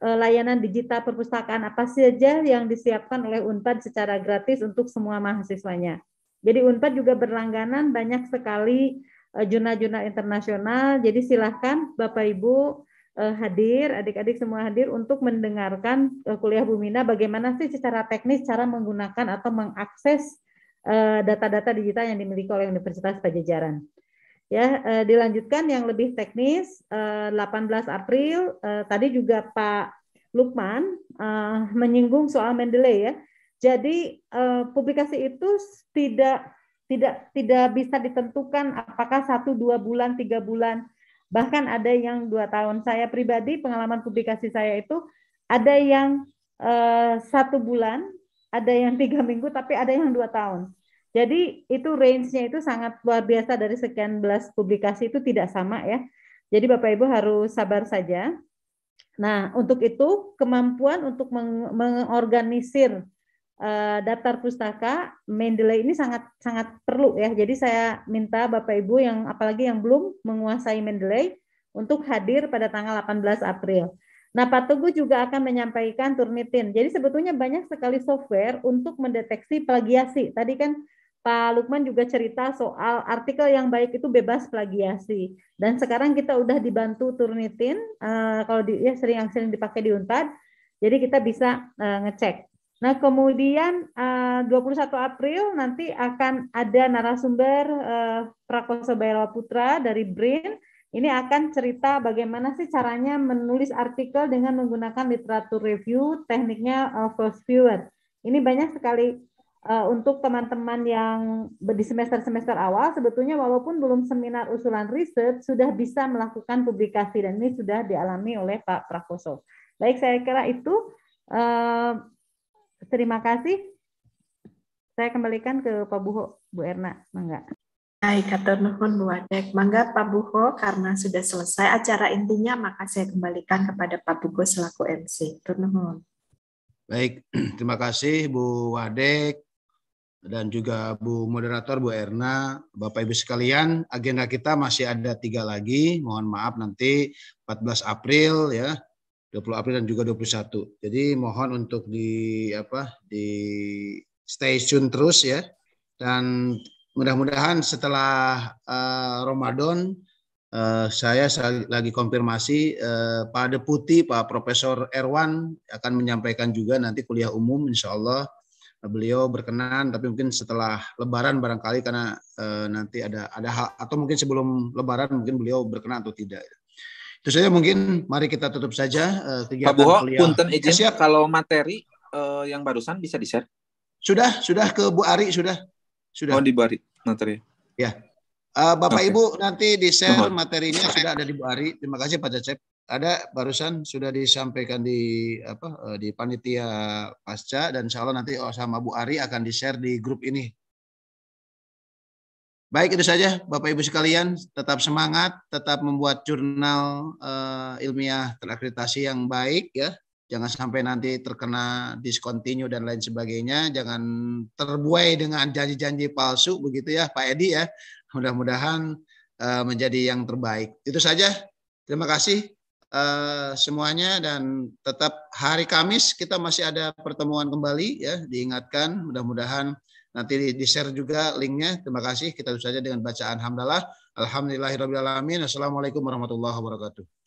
layanan digital perpustakaan apa saja yang disiapkan oleh Unpad secara gratis untuk semua mahasiswanya. Jadi Unpad juga berlangganan banyak sekali Eh, jurnal-jurnal internasional. Jadi silahkan Bapak Ibu eh, hadir, adik-adik semua hadir untuk mendengarkan eh, kuliah Bumina bagaimana sih secara teknis cara menggunakan atau mengakses data-data digital yang dimiliki oleh Universitas Pajajaran. Ya, dilanjutkan yang lebih teknis 18 April tadi juga Pak Lukman menyinggung soal Mendeley ya. Jadi publikasi itu tidak tidak tidak bisa ditentukan apakah satu dua bulan tiga bulan bahkan ada yang dua tahun saya pribadi pengalaman publikasi saya itu ada yang eh, satu bulan ada yang tiga minggu tapi ada yang dua tahun jadi itu range-nya itu sangat luar biasa dari sekian belas publikasi itu tidak sama ya jadi bapak ibu harus sabar saja nah untuk itu kemampuan untuk mengorganisir Eh, daftar pustaka Mendeley ini sangat sangat perlu ya. Jadi saya minta Bapak Ibu yang apalagi yang belum menguasai Mendeley untuk hadir pada tanggal 18 April. Nah, Pak Teguh juga akan menyampaikan Turnitin. Jadi sebetulnya banyak sekali software untuk mendeteksi plagiasi. Tadi kan Pak Lukman juga cerita soal artikel yang baik itu bebas plagiasi. Dan sekarang kita udah dibantu Turnitin, uh, kalau di, ya sering sering dipakai di Unpad, jadi kita bisa uh, ngecek. Nah, kemudian 21 eh, April nanti akan ada narasumber eh, Prakoso Bayrawa Putra dari BRIN. Ini akan cerita bagaimana sih caranya menulis artikel dengan menggunakan literatur review, tekniknya eh, first viewer. Ini banyak sekali untuk teman-teman yang di semester-semester awal sebetulnya walaupun belum seminar usulan riset sudah bisa melakukan publikasi dan ini sudah dialami oleh Pak Prakoso. Baik, saya kira itu terima kasih. Saya kembalikan ke Pak Buho, Bu Erna, mangga. Baik, katur nuhun Bu Adek. Mangga Pak Buho, karena sudah selesai acara intinya, maka saya kembalikan kepada Pak Buho selaku MC. Tur Baik, terima kasih Bu Wadek dan juga Bu Moderator, Bu Erna, Bapak Ibu sekalian. Agenda kita masih ada tiga lagi, mohon maaf nanti 14 April ya, 20 April dan juga 21. Jadi mohon untuk di apa di stay tune terus ya. Dan mudah-mudahan setelah uh, Ramadan uh, saya lagi konfirmasi uh, Pak Deputi Pak Profesor Erwan akan menyampaikan juga nanti kuliah umum insya Allah beliau berkenan tapi mungkin setelah lebaran barangkali karena uh, nanti ada ada hal atau mungkin sebelum lebaran mungkin beliau berkenan atau tidak itu saja mungkin mari kita tutup saja uh, kegiatan Pak Buho, kuliah. Punten ya, siap. kalau materi uh, yang barusan bisa di-share? Sudah, sudah ke Bu Ari, sudah. sudah. Oh, di Bu Ari materi. Ya. Uh, Bapak okay. Ibu nanti di-share materinya sudah ada di Bu Ari. Terima kasih Pak Cecep. Ada barusan sudah disampaikan di apa di panitia pasca dan insya Allah nanti oh, sama Bu Ari akan di-share di grup ini Baik itu saja Bapak Ibu sekalian, tetap semangat, tetap membuat jurnal uh, ilmiah terakreditasi yang baik ya. Jangan sampai nanti terkena discontinue dan lain sebagainya, jangan terbuai dengan janji-janji palsu begitu ya Pak Edi ya. Mudah-mudahan uh, menjadi yang terbaik. Itu saja. Terima kasih uh, semuanya dan tetap hari Kamis kita masih ada pertemuan kembali ya, diingatkan mudah-mudahan Nanti di-share juga linknya. Terima kasih. Kita tutup saja dengan bacaan hamdalah. alhamdulillahirobbilalamin Assalamualaikum warahmatullahi wabarakatuh.